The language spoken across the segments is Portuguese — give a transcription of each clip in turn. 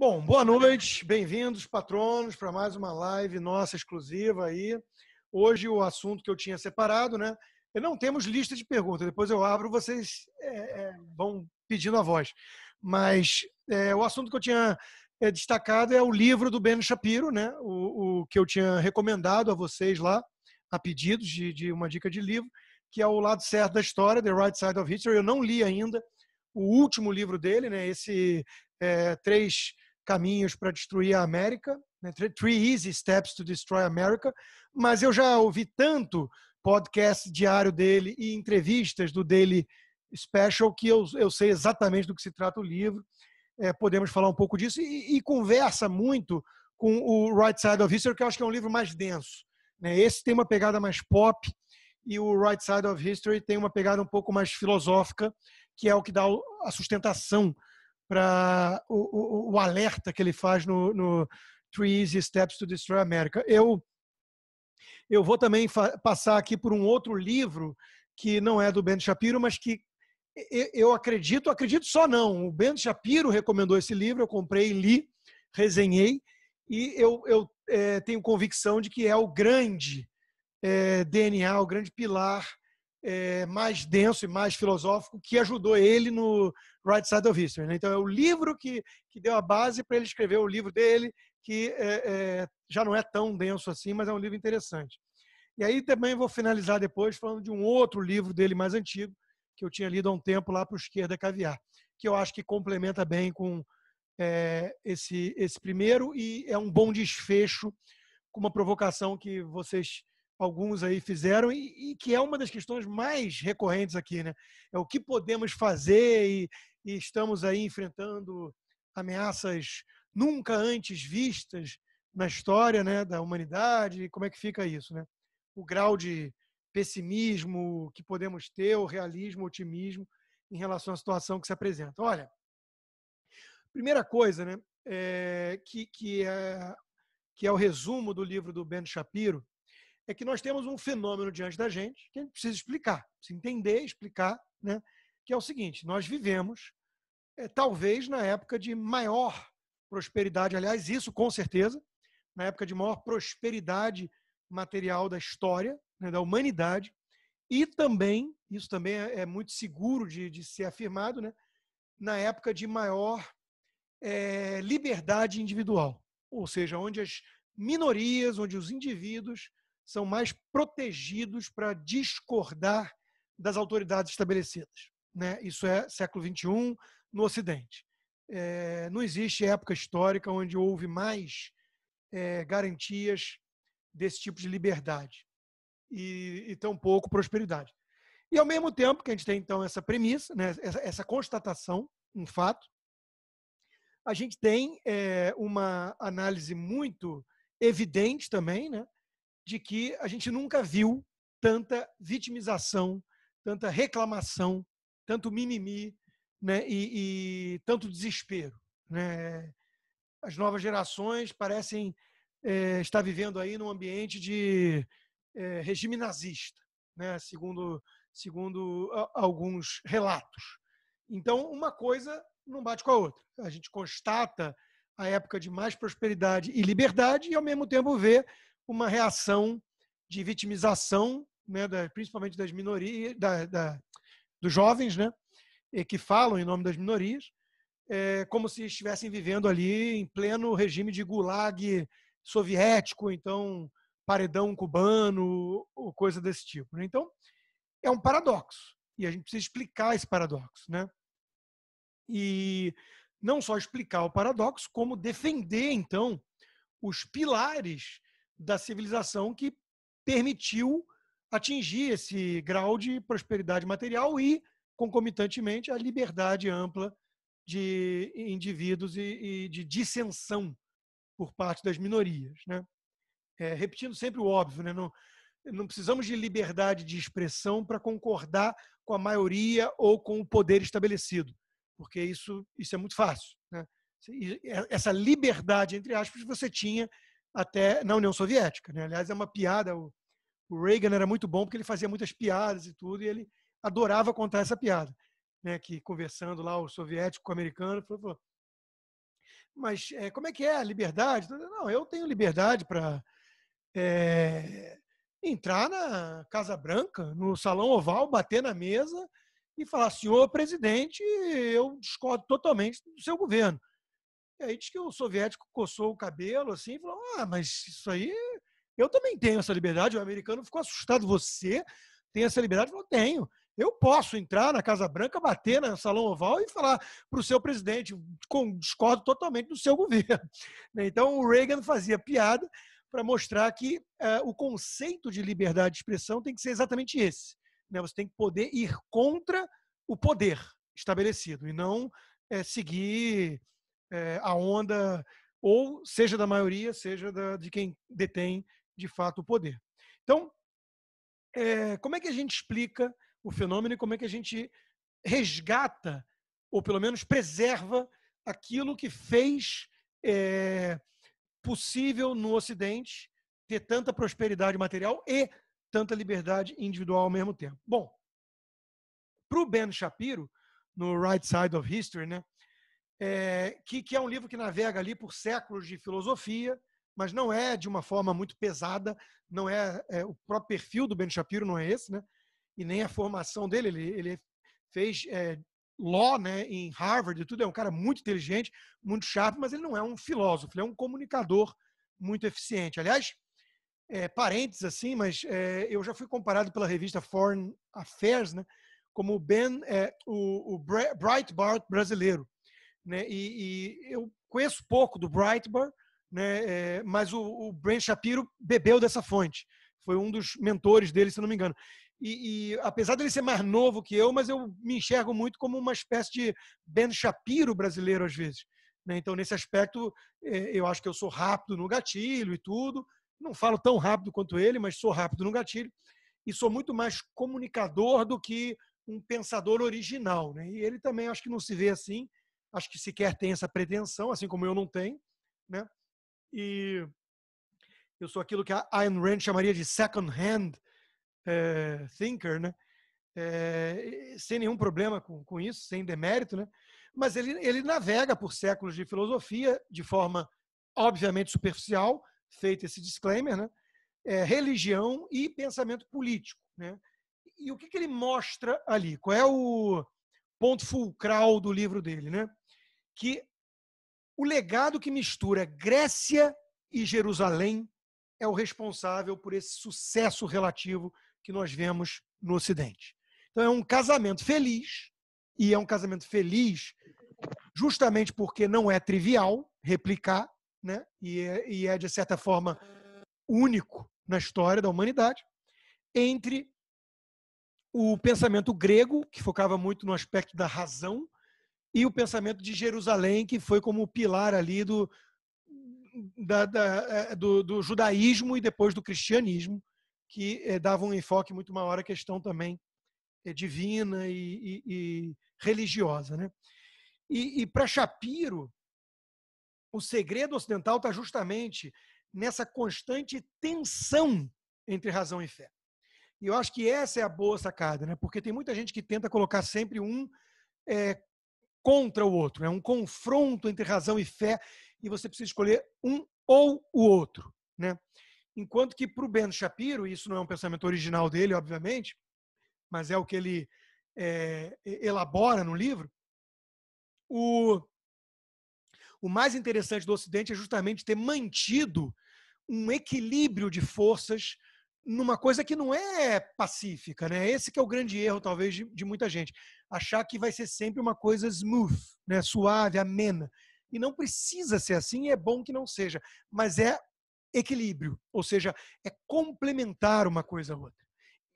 Bom, boa noite, bem-vindos, patronos, para mais uma live nossa exclusiva aí. Hoje o assunto que eu tinha separado, né? É, não temos lista de perguntas, depois eu abro, vocês é, é, vão pedindo a voz. Mas é, o assunto que eu tinha é, destacado é o livro do Ben Shapiro, né? O, o, que eu tinha recomendado a vocês lá, a pedidos de, de uma dica de livro, que é o lado certo da história, The Right Side of History. Eu não li ainda o último livro dele, né? Esse é, três caminhos para destruir a América, né? Three Easy Steps to Destroy America, mas eu já ouvi tanto podcast diário dele e entrevistas do dele special que eu, eu sei exatamente do que se trata o livro. É, podemos falar um pouco disso e, e, conversa muito com o Right Side of History, que eu acho que é um livro mais denso. Né? Esse tem uma pegada mais pop e o Right Side of History tem uma pegada um pouco mais filosófica, que é o que dá a sustentação para o, o, o, alerta que ele faz no, no Three Easy Steps to Destroy America. Eu, eu vou também passar aqui por um outro livro que não é do Ben Shapiro, mas que eu acredito, acredito só não. O Ben Shapiro recomendou esse livro, eu comprei, li, resenhei, e eu, eu é, tenho convicção de que é o grande é, eh, DNA, o grande pilar é, mais denso e mais filosófico que ajudou ele no Right Side of History. Né? Então, é o livro que, que deu a base para ele escrever o livro dele, que é, é, já não é tão denso assim, mas é um livro interessante. E aí também vou finalizar depois falando de um outro livro dele mais antigo, que eu tinha lido há um tempo lá para o Esquerda Caviar, que eu acho que complementa bem com é, esse, esse primeiro e é um bom desfecho com uma provocação que vocês alguns aí fizeram e, e, que é uma das questões mais recorrentes aqui, né? É o que podemos fazer e, e estamos aí enfrentando ameaças nunca antes vistas na história, né, da humanidade. Como é que fica isso, né? O grau de pessimismo que podemos ter, o realismo, o otimismo em relação à situação que se apresenta. Olha, primeira coisa, né, é, que, que, é, que é o resumo do livro do Ben Shapiro, é que nós temos um fenômeno diante da gente que a gente precisa explicar, precisa entender, explicar, né? que é o seguinte: nós vivemos, é, talvez, na época de maior prosperidade, aliás, isso com certeza, na época de maior prosperidade material da história, né, da humanidade, e também, isso também é, é muito seguro de, de, ser afirmado, né, na época de maior é, liberdade individual, ou seja, onde as minorias, onde os indivíduos são mais protegidos para discordar das autoridades estabelecidas. Né? Isso é século XXI no Ocidente. É, não existe época histórica onde houve mais é, garantias desse tipo de liberdade e, e tão pouco prosperidade. E ao mesmo tempo que a gente tem então essa premissa, né, essa, essa constatação, um fato, a gente tem é, uma análise muito evidente também, né, de que a gente nunca viu tanta vitimização, tanta reclamação, tanto mimimi né, e, e tanto desespero. Né? As novas gerações parecem é, estar vivendo aí num ambiente de é, regime nazista, né? segundo, segundo a, alguns relatos. Então, uma coisa não bate com a outra. A gente constata a época de mais prosperidade e liberdade e, ao mesmo tempo, vê uma reação de vitimização, né, da, principalmente das minorias, da, da, dos jovens, né, que falam em nome das minorias, é, como se estivessem vivendo ali em pleno regime de gulag soviético, então paredão cubano, ou coisa desse tipo. Né? Então, é um paradoxo e a gente precisa explicar esse paradoxo, né? E não só explicar o paradoxo, como defender então os pilares da civilização que permitiu atingir esse grau de prosperidade material e, concomitantemente, a liberdade ampla de indivíduos e, de dissensão por parte das minorias. Né? É, repetindo sempre o óbvio, né? não, não precisamos de liberdade de expressão para concordar com a maioria ou com o poder estabelecido, porque isso, isso é muito fácil. Né? Essa liberdade, entre aspas, você tinha até na União Soviética. Né? Aliás, é uma piada. O, o, Reagan era muito bom porque ele fazia muitas piadas e tudo, e ele adorava contar essa piada. Né? Que conversando lá o soviético com o americano, falou, falou mas é, como é que é a liberdade? Não, eu tenho liberdade para é, entrar na Casa Branca, no Salão Oval, bater na mesa e falar, senhor presidente, eu discordo totalmente do seu governo. E aí diz que o soviético coçou o cabelo assim e falou: Ah, mas isso aí eu também tenho essa liberdade. O americano ficou assustado. Você tem essa liberdade? Eu tenho. Eu posso entrar na Casa Branca, bater no Salão Oval e falar para o seu presidente, com, discordo totalmente do seu governo. Né, então, o Reagan fazia piada para mostrar que uh, o conceito de liberdade de expressão tem que ser exatamente esse. Né? Você tem que poder ir contra o poder estabelecido e não é, seguir é, a onda, ou seja da maioria, seja da, de quem detém de fato o poder. Então, é, como é que a gente explica o fenômeno e como é que a gente resgata, ou pelo menos preserva, aquilo que fez é, possível no Ocidente ter tanta prosperidade material e tanta liberdade individual ao mesmo tempo? Bom, para o Ben Shapiro, no Right Side of History, né, é, que, que é um livro que navega ali por séculos de filosofia, mas não é de uma forma muito pesada, não é, é, o próprio perfil do Ben Shapiro não é esse, né? E nem a formação dele, ele, ele fez é, law, né, em Harvard e tudo, é um cara muito inteligente, muito chato, mas ele não é um filósofo, ele é um comunicador muito eficiente. Aliás, é, parênteses assim, mas é, eu já fui comparado pela revista Foreign Affairs, né, como o Ben, é, o, o Breitbart brasileiro. Né? E, e eu conheço pouco do Breitbart, né? É, mas o, o Brent Shapiro bebeu dessa fonte. Foi um dos mentores dele, se não me engano. E, e, apesar dele ser mais novo que eu, mas eu me enxergo muito como uma espécie de Ben Shapiro brasileiro às vezes. Né? Então, nesse aspecto, é, eu acho que eu sou rápido no gatilho e tudo. Não falo tão rápido quanto ele, mas sou rápido no gatilho. E sou muito mais comunicador do que um pensador original. Né? E ele também acho que não se vê assim acho que sequer tem essa pretensão, assim como eu não tenho, né? E eu sou aquilo que a Ayn Rand chamaria de second-hand é, eh, thinker, né? É, sem nenhum problema com, com isso, sem demérito, né? Mas ele, ele navega por séculos de filosofia de forma obviamente superficial, feito esse disclaimer, né? É, religião e pensamento político, né? E o que, que ele mostra ali? Qual é o ponto fulcral do livro dele, né? que o legado que mistura Grécia e Jerusalém é o responsável por esse sucesso relativo que nós vemos no Ocidente. Então é um casamento feliz, e é um casamento feliz justamente porque não é trivial replicar, né? e, é, e é de certa forma único na história da humanidade, entre o pensamento grego, que focava muito no aspecto da razão, e o pensamento de Jerusalém, que foi como pilar ali do, da, da, é, é, do, do, judaísmo e depois do cristianismo, que é, dava um enfoque muito maior à questão também é, divina e, e, e, religiosa. Né? E, e para Shapiro, o segredo ocidental está justamente nessa constante tensão entre razão e fé. E eu acho que essa é a boa sacada, né? porque tem muita gente que tenta colocar sempre um é, contra o outro, é um confronto entre razão e fé, e você precisa escolher um ou o outro. Né? Enquanto que para o Ben Shapiro, e isso não é um pensamento original dele, obviamente, mas é o que ele é, elabora no livro, o, o mais interessante do Ocidente é justamente ter mantido um equilíbrio de forças numa coisa que não é pacífica, né? Esse que é o grande erro, talvez, de, de, muita gente. Achar que vai ser sempre uma coisa smooth, né? suave, amena. E não precisa ser assim, é bom que não seja. Mas é equilíbrio, ou seja, é complementar uma coisa à outra,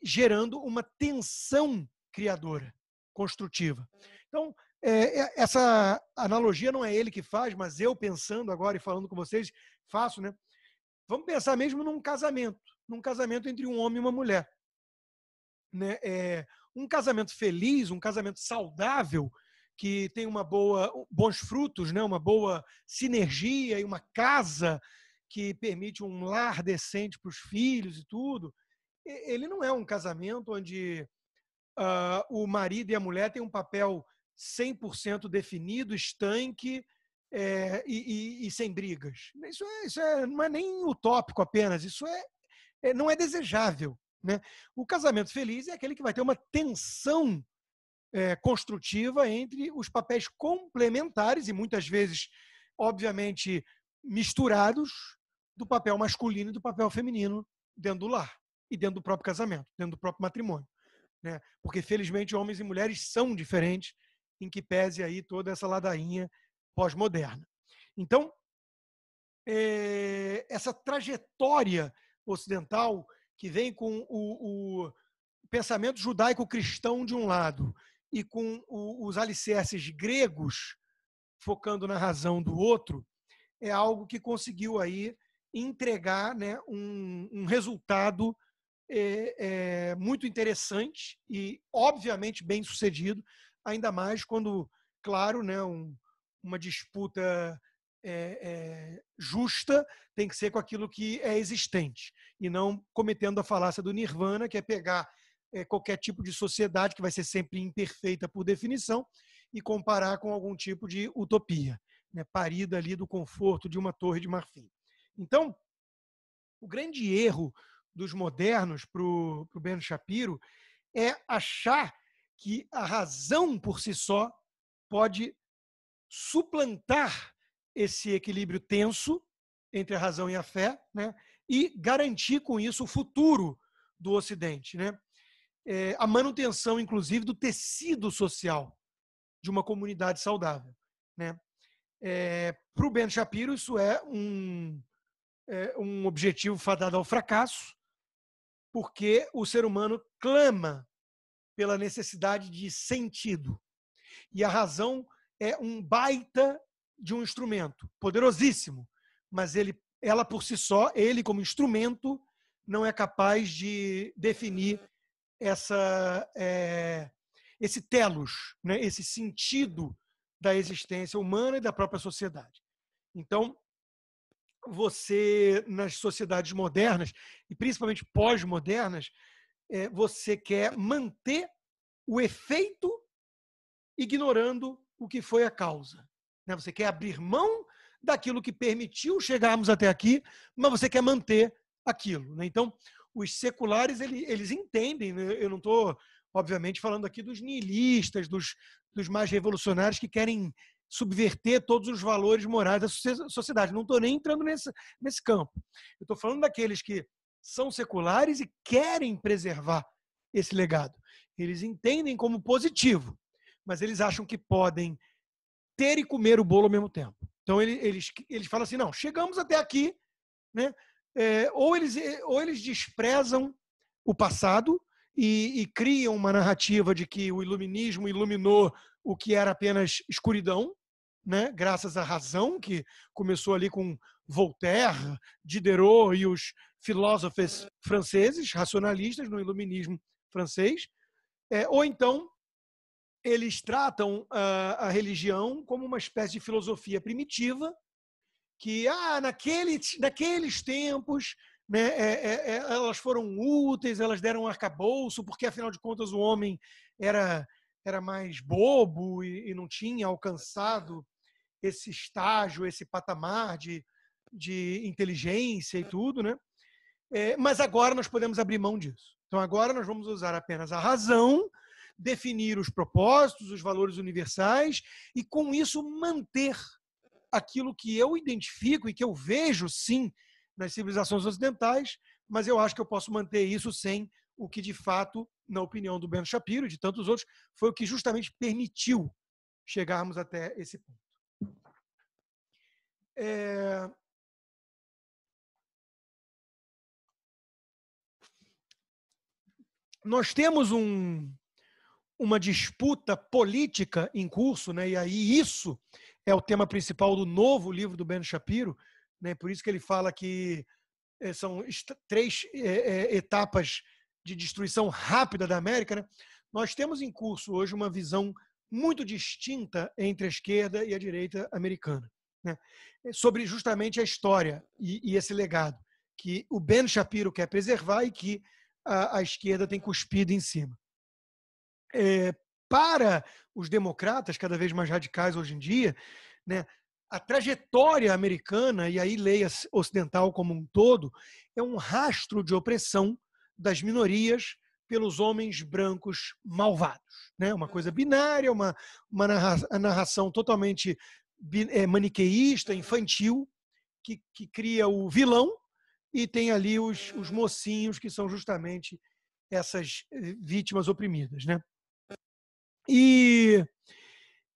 gerando uma tensão criadora, construtiva. Então, é, é, essa analogia não é ele que faz, mas eu pensando agora e falando com vocês, faço, né? Vamos pensar mesmo num casamento num casamento entre um homem e uma mulher. Né? É, um casamento feliz, um casamento saudável, que tem uma boa, bons frutos, né? uma boa sinergia e uma casa que permite um lar decente para os filhos e tudo, ele não é um casamento onde uh, o marido e a mulher têm um papel 100% definido, estanque é, e, e, e, sem brigas. Isso, é, isso é, não é nem utópico apenas, isso é é, não é desejável. Né? O casamento feliz é aquele que vai ter uma tensão é, construtiva entre os papéis complementares e muitas vezes, obviamente, misturados do papel masculino e do papel feminino dentro do lar e dentro do próprio casamento, dentro do próprio matrimônio. Né? Porque, felizmente, homens e mulheres são diferentes, em que pese aí toda essa ladainha pós-moderna. Então, é, essa trajetória ocidental que vem com o, o pensamento judaico-cristão de um lado e com o, os alicerces gregos focando na razão do outro, é algo que conseguiu aí entregar né, um, um resultado é, é, muito interessante e obviamente bem sucedido, ainda mais quando, claro, né, um, uma disputa é, é, justa tem que ser com aquilo que é existente e não cometendo a falácia do nirvana, que é pegar é, qualquer tipo de sociedade que vai ser sempre imperfeita por definição e comparar com algum tipo de utopia, né, parida ali do conforto de uma torre de marfim. Então, o grande erro dos modernos para o Ben Shapiro é achar que a razão por si só pode suplantar esse equilíbrio tenso entre a razão e a fé, né? e garantir com isso o futuro do Ocidente. Né? É, a manutenção, inclusive, do tecido social de uma comunidade saudável. Né? É, Para o Ben Shapiro, isso é um, é um objetivo fadado ao fracasso, porque o ser humano clama pela necessidade de sentido. E a razão é um baita de um instrumento poderosíssimo, mas ele, ela por si só, ele como instrumento, não é capaz de definir essa, é, esse telos, né? esse sentido da existência humana e da própria sociedade. Então, você, nas sociedades modernas, e principalmente pós-modernas, é, você quer manter o efeito ignorando o que foi a causa. Né? Você quer abrir mão daquilo que permitiu chegarmos até aqui, mas você quer manter aquilo. Né? Então, os seculares, eles, eles entendem, né? eu não estou, obviamente, falando aqui dos nihilistas, dos, dos mais revolucionários que querem subverter todos os valores morais da sociedade. Não estou nem entrando nesse, nesse campo. Eu estou falando daqueles que são seculares e querem preservar esse legado. Eles entendem como positivo, mas eles acham que podem ter e comer o bolo ao mesmo tempo. Então ele, eles, eles falam assim: não, chegamos até aqui, né? É, ou, eles, é, ou eles desprezam o passado e, e criam uma narrativa de que o iluminismo iluminou o que era apenas escuridão, né? graças à razão, que começou ali com Voltaire, Diderot e os filósofos franceses, racionalistas no iluminismo francês, é, ou então eles tratam a, ah, a religião como uma espécie de filosofia primitiva, que ah, naquele, naqueles tempos né, é, é, é, elas foram úteis, elas deram um arcabouço, porque afinal de contas o homem era, era mais bobo e, e não tinha alcançado esse estágio, esse patamar de, de inteligência e tudo, né? É, mas agora nós podemos abrir mão disso. Então agora nós vamos usar apenas a razão definir os propósitos, os valores universais e, com isso, manter aquilo que eu identifico e que eu vejo, sim, nas civilizações ocidentais, mas eu acho que eu posso manter isso sem o que, de fato, na opinião do Ben Shapiro e de tantos outros, foi o que justamente permitiu chegarmos até esse ponto. É... Nós temos um, uma disputa política em curso, né? e aí isso é o tema principal do novo livro do Ben Shapiro, né? por isso que ele fala que eh, são três eh, eh, etapas de destruição rápida da América. Né? Nós temos em curso hoje uma visão muito distinta entre a esquerda e a direita americana, né? sobre justamente a história e, e, esse legado que o Ben Shapiro quer preservar e que a, a esquerda tem cuspido em cima é, para os democratas, cada vez mais radicais hoje em dia, né, a trajetória americana, e aí lei ocidental como um todo, é um rastro de opressão das minorias pelos homens brancos malvados. Né? Uma coisa uhum. binária, uma, uma narração totalmente eh, maniqueísta, infantil, que, que cria o vilão e tem ali os, os mocinhos que são justamente essas eh, vítimas oprimidas. Né? E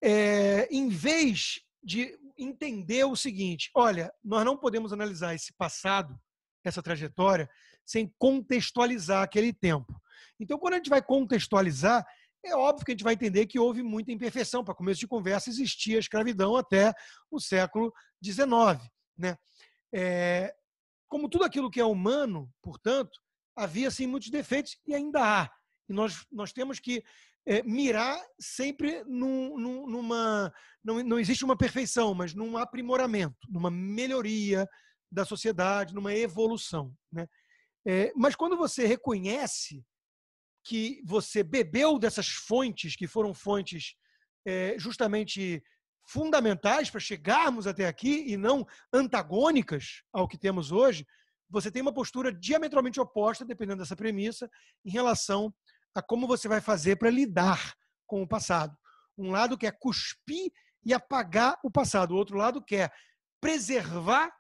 é, em vez de entender o seguinte: olha, nós não podemos analisar esse passado, essa trajetória, sem contextualizar aquele tempo. Então, quando a gente vai contextualizar, é óbvio que a gente vai entender que houve muita imperfeição. Para começo de conversa, existia a escravidão até o século XIX. Né? É, como tudo aquilo que é humano, portanto, havia sim muitos defeitos e ainda há. E nós, nós temos que é, mirar sempre num, num, numa. Não, não existe uma perfeição, mas num aprimoramento, numa melhoria da sociedade, numa evolução. Né? É, mas quando você reconhece que você bebeu dessas fontes, que foram fontes é, justamente fundamentais para chegarmos até aqui e não antagônicas ao que temos hoje, você tem uma postura diametralmente oposta, dependendo dessa premissa, em relação a como você vai fazer para lidar com o passado. Um lado quer cuspir e apagar o passado, o outro lado quer preservar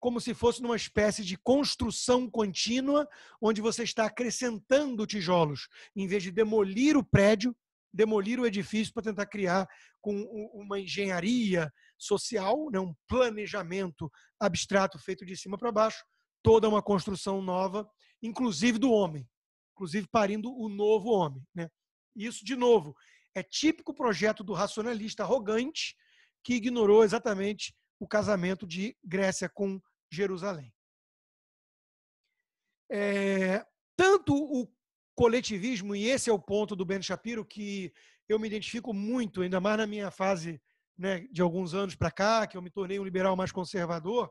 como se fosse numa espécie de construção contínua, onde você está acrescentando tijolos, em vez de demolir o prédio, demolir o edifício para tentar criar com uma engenharia social, né, um planejamento abstrato feito de cima para baixo, toda uma construção nova, inclusive do homem inclusive parindo o novo homem. Né? Isso, de novo, é típico projeto do racionalista arrogante que ignorou exatamente o casamento de Grécia com Jerusalém. É, tanto o coletivismo, e esse é o ponto do Ben Shapiro que eu me identifico muito, ainda mais na minha fase né, de alguns anos para cá, que eu me tornei um liberal mais conservador.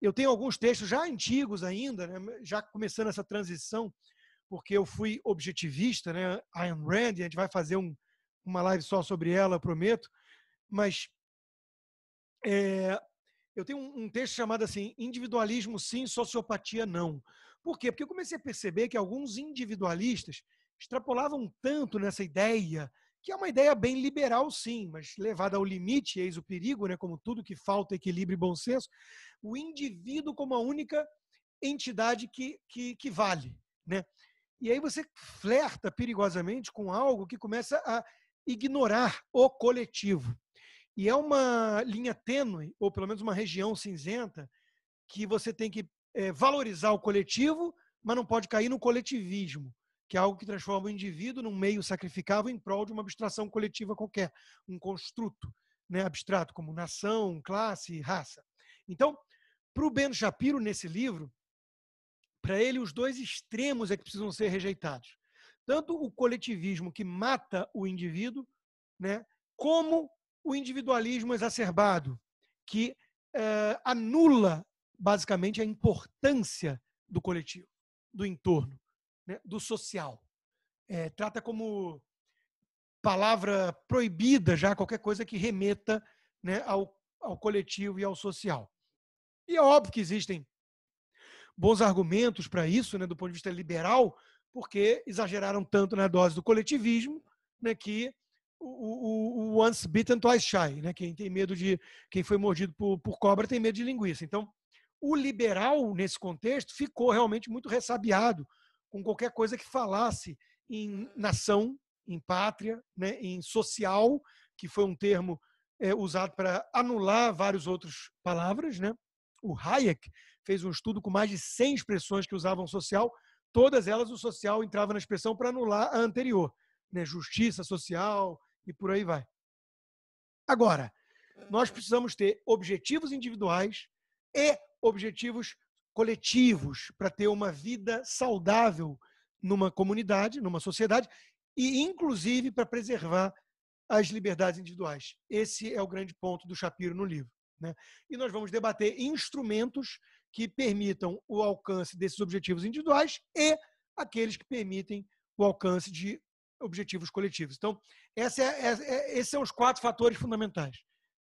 Eu tenho alguns textos já antigos ainda, né, já começando essa transição porque eu fui objetivista, né? Ayn Rand, a gente vai fazer um, uma live só sobre ela, prometo. Mas é, eu tenho um, um, texto chamado assim, Individualismo Sim, Sociopatia Não. Por quê? Porque eu comecei a perceber que alguns individualistas extrapolavam tanto nessa ideia, que é uma ideia bem liberal sim, mas levada ao limite, eis o perigo, né? como tudo que falta equilíbrio e bom senso, o indivíduo como a única entidade que, que, que vale. Né? E aí você flerta perigosamente com algo que começa a ignorar o coletivo. E é uma linha tênue, ou pelo menos uma região cinzenta, que você tem que é, valorizar o coletivo, mas não pode cair no coletivismo, que é algo que transforma o indivíduo num meio sacrificável em prol de uma abstração coletiva qualquer, um construto né, abstrato como nação, classe, raça. Então, para o Ben Shapiro, nesse livro, para ele, os dois extremos é que precisam ser rejeitados. Tanto o coletivismo que mata o indivíduo, né, como o individualismo exacerbado, que eh, anula, basicamente, a importância do coletivo, do entorno, né, do social. É, trata como palavra proibida já qualquer coisa que remeta né, ao, ao coletivo e ao social. E é óbvio que existem bons argumentos para isso, né, do ponto de vista liberal, porque exageraram tanto na dose do coletivismo né, que o, o, o once bitten, twice shy. Né, quem tem medo de. Quem foi mordido por, por cobra tem medo de linguiça. Então, o liberal, nesse contexto, ficou realmente muito ressabiado com qualquer coisa que falasse em nação, em pátria, né, em social, que foi um termo é, usado para anular várias outras palavras. Né? O Hayek fez um estudo com mais de 100 expressões que usavam social, todas elas o social entrava na expressão para anular a anterior, né? justiça social e por aí vai. Agora, nós precisamos ter objetivos individuais e objetivos coletivos para ter uma vida saudável numa comunidade, numa sociedade e inclusive para preservar as liberdades individuais. Esse é o grande ponto do Shapiro no livro. Né? E nós vamos debater instrumentos que permitam o alcance desses objetivos individuais e aqueles que permitem o alcance de objetivos coletivos. Então, essa é, é, esses são os quatro fatores fundamentais.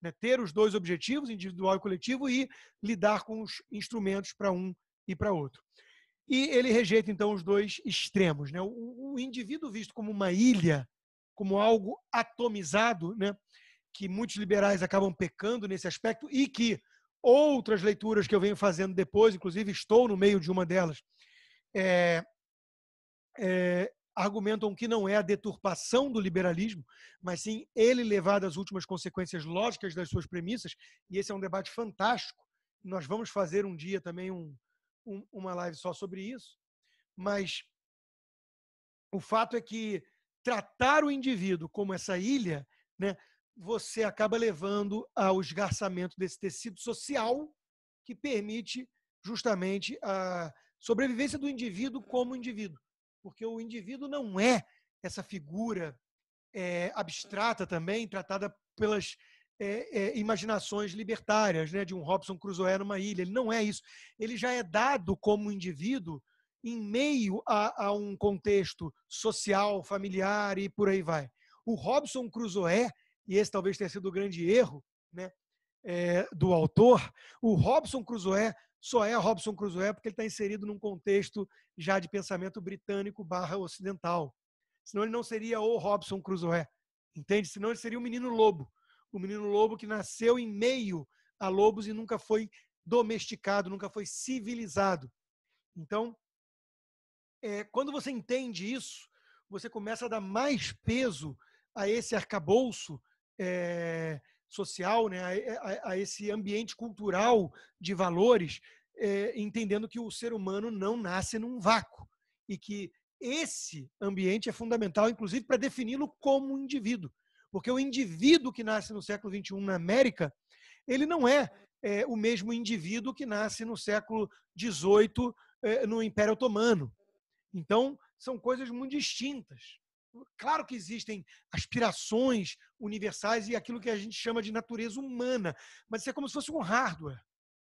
Né? Ter os dois objetivos, individual e coletivo, e lidar com os instrumentos para um e para outro. E ele rejeita, então, os dois extremos. Né? O, o, indivíduo visto como uma ilha, como algo atomizado, né? que muitos liberais acabam pecando nesse aspecto e que outras leituras que eu venho fazendo depois, inclusive estou no meio de uma delas, é, é, argumentam que não é a deturpação do liberalismo, mas sim ele levado às últimas consequências lógicas das suas premissas, e esse é um debate fantástico. Nós vamos fazer um dia também um, um, uma live só sobre isso, mas o fato é que tratar o indivíduo como essa ilha, né, você acaba levando ao esgarçamento desse tecido social que permite justamente a sobrevivência do indivíduo como indivíduo. Porque o indivíduo não é essa figura é, abstrata também, tratada pelas é, é, imaginações libertárias, né, de um Robson Crusoe numa ilha. Ele não é isso. Ele já é dado como indivíduo em meio a, a um contexto social, familiar e por aí vai. O Robson Crusoe e esse talvez tenha sido o grande erro né, é, do autor, o Robson Crusoe só é Robson Crusoe porque ele está inserido num contexto já de pensamento britânico barra ocidental. Senão ele não seria o Robson Crusoe, entende? Senão ele seria o menino lobo. O menino lobo que nasceu em meio a lobos e nunca foi domesticado, nunca foi civilizado. Então, é, quando você entende isso, você começa a dar mais peso a esse arcabouço é, social, né, a, a, a, esse ambiente cultural de valores, é, entendendo que o ser humano não nasce num vácuo e que esse ambiente é fundamental, inclusive, para defini-lo como um indivíduo. Porque o indivíduo que nasce no século XXI na América, ele não é, é o mesmo indivíduo que nasce no século XVIII é, no Império Otomano. Então, são coisas muito distintas. Claro que existem aspirações universais e aquilo que a gente chama de natureza humana, mas isso é como se fosse um hardware.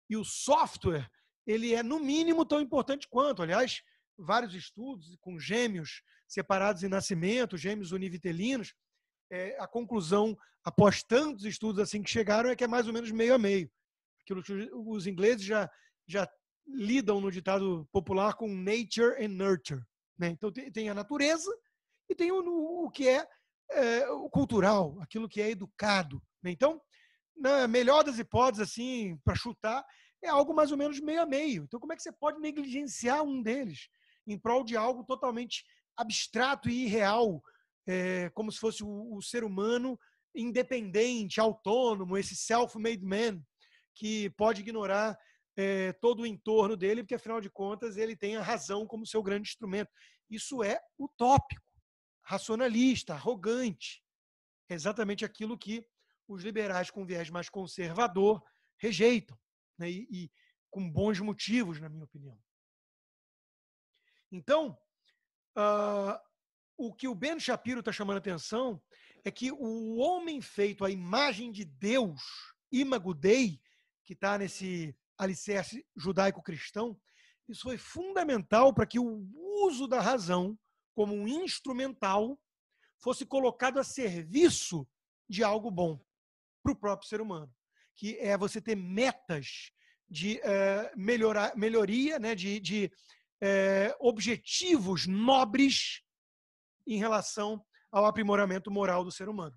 E o software, ele é no mínimo tão importante quanto. Aliás, vários estudos com gêmeos separados em nascimento, gêmeos univitelinos, é, a conclusão, após tantos estudos assim que chegaram, é que é mais ou menos meio a meio. Aquilo que os ingleses já, já lidam no ditado popular com nature and nurture. Né? Então, tem a natureza e tem o, o que é, é, o cultural, aquilo que é educado. Né? Então, na melhor das hipóteses, assim, para chutar, é algo mais ou menos meio a meio. Então, como é que você pode negligenciar um deles em prol de algo totalmente abstrato e irreal, é, como se fosse o, o ser humano independente, autônomo, esse self-made man que pode ignorar é, todo o entorno dele, porque afinal de contas ele tem a razão como seu grande instrumento. Isso é utópico racionalista, arrogante. É exatamente aquilo que os liberais com viés mais conservador rejeitam, né? e, e com bons motivos, na minha opinião. Então, uh, o que o Ben Shapiro está chamando a atenção é que o homem feito à imagem de Deus, imago Dei, que está nesse alicerce judaico-cristão, isso foi fundamental para que o uso da razão como um instrumental, fosse colocado a serviço de algo bom para o próprio ser humano, que é você ter metas de eh, melhorar, melhoria, né, de, de eh, objetivos nobres em relação ao aprimoramento moral do ser humano.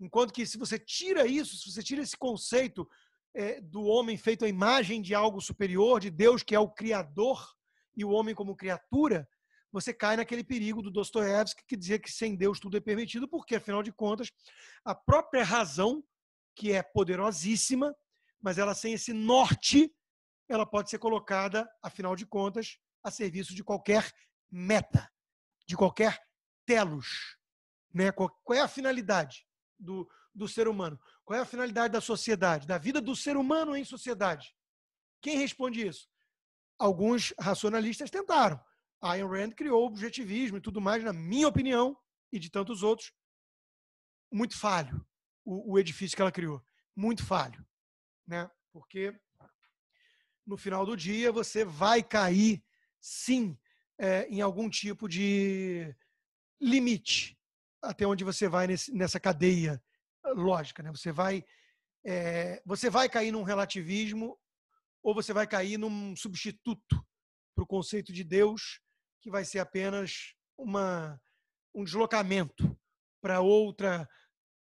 Enquanto que se você tira isso, se você tira esse conceito é, do homem feito à imagem de algo superior, de Deus que é o Criador, e o homem como criatura, você cai naquele perigo do Dostoiévski que dizia que sem Deus tudo é permitido, porque, afinal de contas, a própria razão, que é poderosíssima, mas ela sem esse norte, ela pode ser colocada, afinal de contas, a serviço de qualquer meta, de qualquer telos. Né? Qual, qual é a finalidade do, do ser humano? Qual é a finalidade da sociedade, da vida do ser humano em sociedade? Quem responde isso? Alguns racionalistas tentaram. Ayn Rand criou o objetivismo e tudo mais, na minha opinião, e de tantos outros, muito falho o, o edifício que ela criou. Muito falho. Né? Porque no final do dia você vai cair, sim, é, em algum tipo de limite até onde você vai nesse, nessa cadeia eh, lógica. Né? Você, vai, é, você vai cair num relativismo ou você vai cair num substituto para o conceito de Deus que vai ser apenas uma, um deslocamento para outra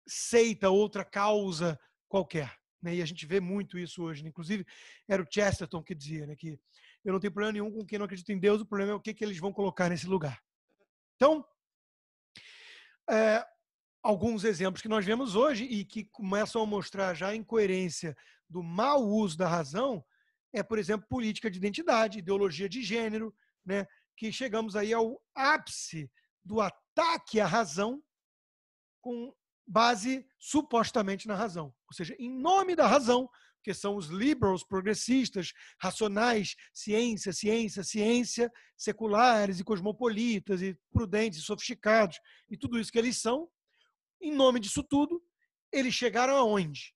seita, outra causa qualquer. Né? E a gente vê muito isso hoje. Né? Inclusive, era o Chesterton que dizia né, que eu não tenho problema nenhum com quem não acredita em Deus, o problema é o que, que eles vão colocar nesse lugar. Então, é, alguns exemplos que nós vemos hoje e que começam a mostrar já a incoerência do mau uso da razão é, por exemplo, política de identidade, ideologia de gênero, né? que chegamos aí ao ápice do ataque à razão com base supostamente na razão. Ou seja, em nome da razão, que são os liberals, progressistas, racionais, ciência, ciência, ciência, seculares e cosmopolitas e prudentes e sofisticados e tudo isso que eles são, em nome disso tudo, eles chegaram aonde?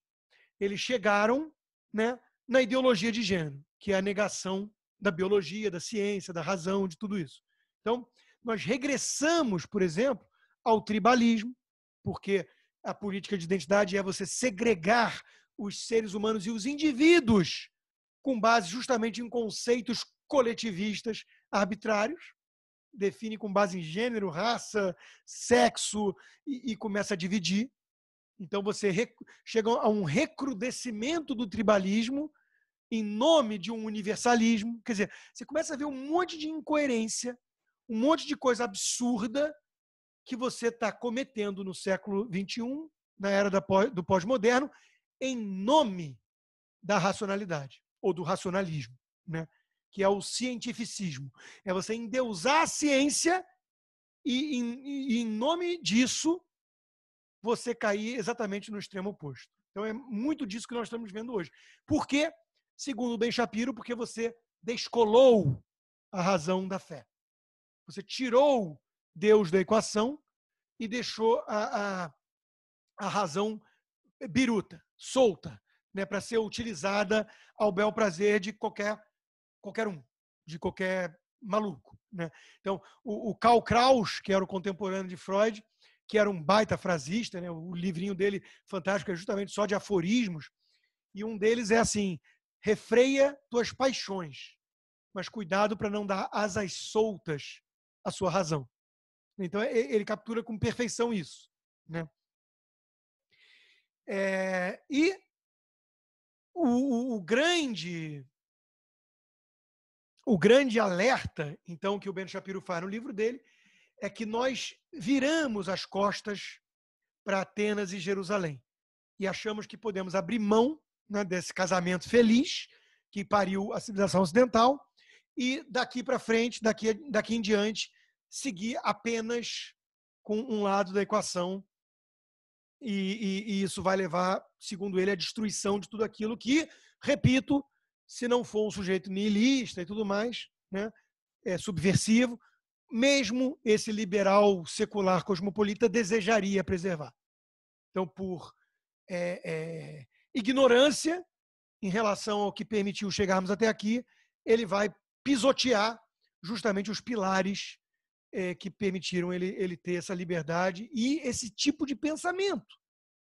Eles chegaram né, na ideologia de gênero, que é a negação da biologia, da ciência, da razão, de tudo isso. Então, nós regressamos, por exemplo, ao tribalismo, porque a política de identidade é você segregar os seres humanos e os indivíduos com base justamente em conceitos coletivistas arbitrários, define com base em gênero, raça, sexo e, e começa a dividir. Então você chega a um recrudescimento do tribalismo em nome de um universalismo. Quer dizer, você começa a ver um monte de incoerência, um monte de coisa absurda que você está cometendo no século XXI, na era do pós-moderno, em nome da racionalidade ou do racionalismo, né? que é o cientificismo. É você endeusar a ciência e, em, em nome disso, você cair exatamente no extremo oposto. Então é muito disso que nós estamos vendo hoje. Porque segundo Ben Shapiro, porque você descolou a razão da fé. Você tirou Deus da equação e deixou a, a, a razão biruta, solta, né, para ser utilizada ao bel prazer de qualquer, qualquer um, de qualquer maluco. Né? Então, o, o Karl Kraus, que era o contemporâneo de Freud, que era um baita frasista, né? o livrinho dele fantástico é justamente só de aforismos, e um deles é assim: refreia tuas paixões, mas cuidado para não dar asas soltas à sua razão. Então ele captura com perfeição isso, né? É, e o, o, o, grande o grande alerta, então, que o Ben Shapiro faz no livro dele, é que nós viramos as costas para Atenas e Jerusalém e achamos que podemos abrir mão né, desse casamento feliz que pariu a civilização ocidental e daqui para frente, daqui, daqui em diante, seguir apenas com um lado da equação e, e, e, isso vai levar, segundo ele, à destruição de tudo aquilo que, repito, se não for um sujeito niilista e tudo mais, né, é subversivo, mesmo esse liberal secular cosmopolita desejaria preservar. Então, por é, é, ignorância em relação ao que permitiu chegarmos até aqui, ele vai pisotear justamente os pilares é, que permitiram ele, ele ter essa liberdade e esse tipo de pensamento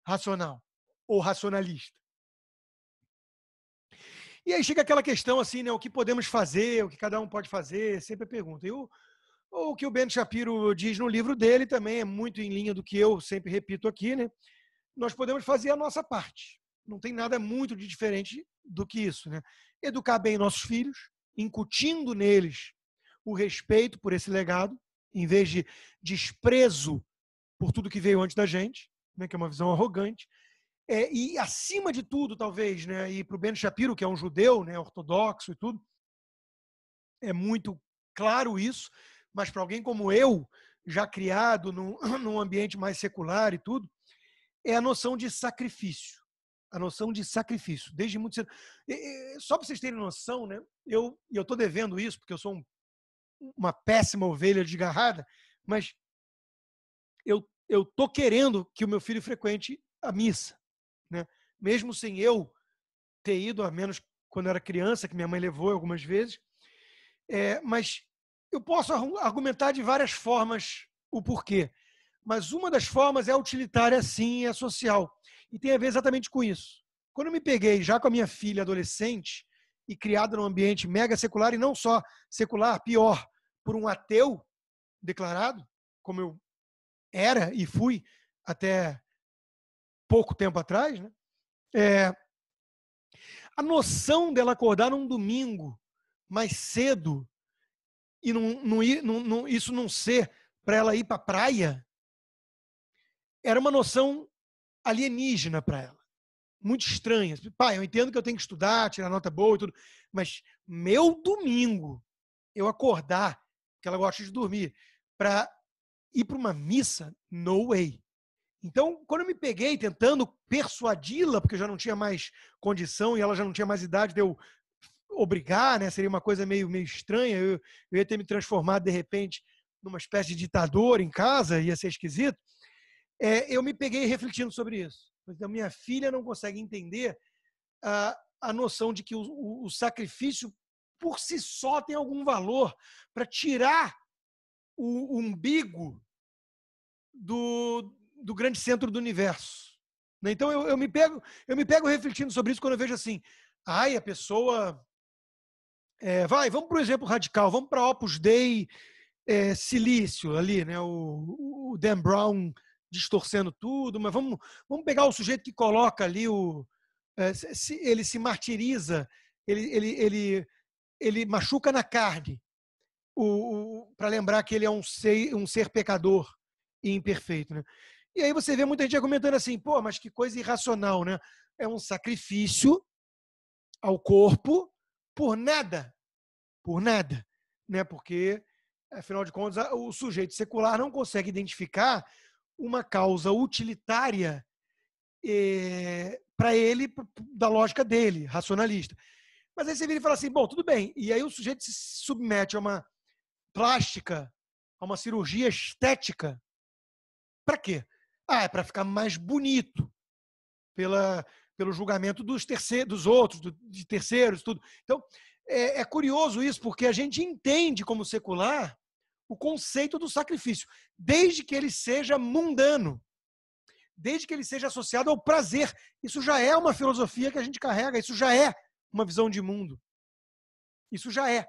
racional ou racionalista. E aí chega aquela questão assim, né, o que podemos fazer, o que cada um pode fazer, sempre pergunta. E o, o que o Ben Shapiro diz no livro dele também é muito em linha do que eu sempre repito aqui, né? Nós podemos fazer a nossa parte não tem nada muito de diferente do que isso. Né? Educar bem nossos filhos, incutindo neles o respeito por esse legado, em vez de desprezo por tudo que veio antes da gente, né, que é uma visão arrogante. É, e, acima de tudo, talvez, né, e para o Ben Shapiro, que é um judeu né, ortodoxo e tudo, é muito claro isso, mas para alguém como eu, já criado num, num ambiente mais secular e tudo, é a noção de sacrifício a noção de sacrifício, desde muito cedo. E, e, só para vocês terem noção, né? Eu eu tô devendo isso porque eu sou um, uma péssima ovelha desgarrada, mas eu eu tô querendo que o meu filho frequente a missa, né? Mesmo sem eu ter ido, a menos quando era criança, que minha mãe levou algumas vezes. É, mas eu posso argumentar de várias formas o porquê. Mas uma das formas é utilitária, sim, é social. E tem a ver exatamente com isso. Quando eu me peguei já com a minha filha adolescente e criada num ambiente mega secular, e não só secular, pior, por um ateu declarado, como eu era e fui até pouco tempo atrás, né? É, a noção dela acordar num domingo mais cedo e não, não, não, não isso não ser para ela ir para a praia era uma noção alienígena para ela. Muito estranha. Pai, eu entendo que eu tenho que estudar, tirar nota boa e tudo, mas meu domingo, eu acordar, que ela gosta de dormir, para ir para uma missa, no way. Então, quando eu me peguei tentando persuadi-la, porque eu já não tinha mais condição e ela já não tinha mais idade de eu obrigar, né? Seria uma coisa meio, meio estranha. Eu, eu ia ter me transformado, de repente, numa espécie de ditador em casa, ia ser esquisito é, eu me peguei refletindo sobre isso. Então, minha filha não consegue entender a, a noção de que o, o, o sacrifício por si só tem algum valor para tirar o, o umbigo do, do grande centro do universo. Né, então eu, eu, me pego, eu me pego refletindo sobre isso quando eu vejo assim, ai, a pessoa é, vai, vamos para o exemplo radical, vamos para Opus Dei é, Silício ali, né? O, o Dan Brown distorcendo tudo, mas vamos, vamos pegar o sujeito que coloca ali o. É, se, ele se martiriza, ele, ele, ele, ele machuca na carne para lembrar que ele é um ser, um ser pecador e imperfeito. Né? E aí você vê muita gente argumentando assim, pô, mas que coisa irracional, né? É um sacrifício ao corpo por nada. Por nada. Né? Porque, afinal de contas, o sujeito secular não consegue identificar uma causa utilitária é, eh, para ele, da lógica dele, racionalista. Mas aí você vira e fala assim: bom, tudo bem. E aí o sujeito se submete a uma plástica, a uma cirurgia estética. Para quê? Ah, é para ficar mais bonito pela, pelo julgamento dos, terceiros, dos outros, do, de terceiros, tudo. Então, é, é curioso isso, porque a gente entende como secular o conceito do sacrifício, desde que ele seja mundano, desde que ele seja associado ao prazer. Isso já é uma filosofia que a gente carrega, isso já é uma visão de mundo. Isso já é.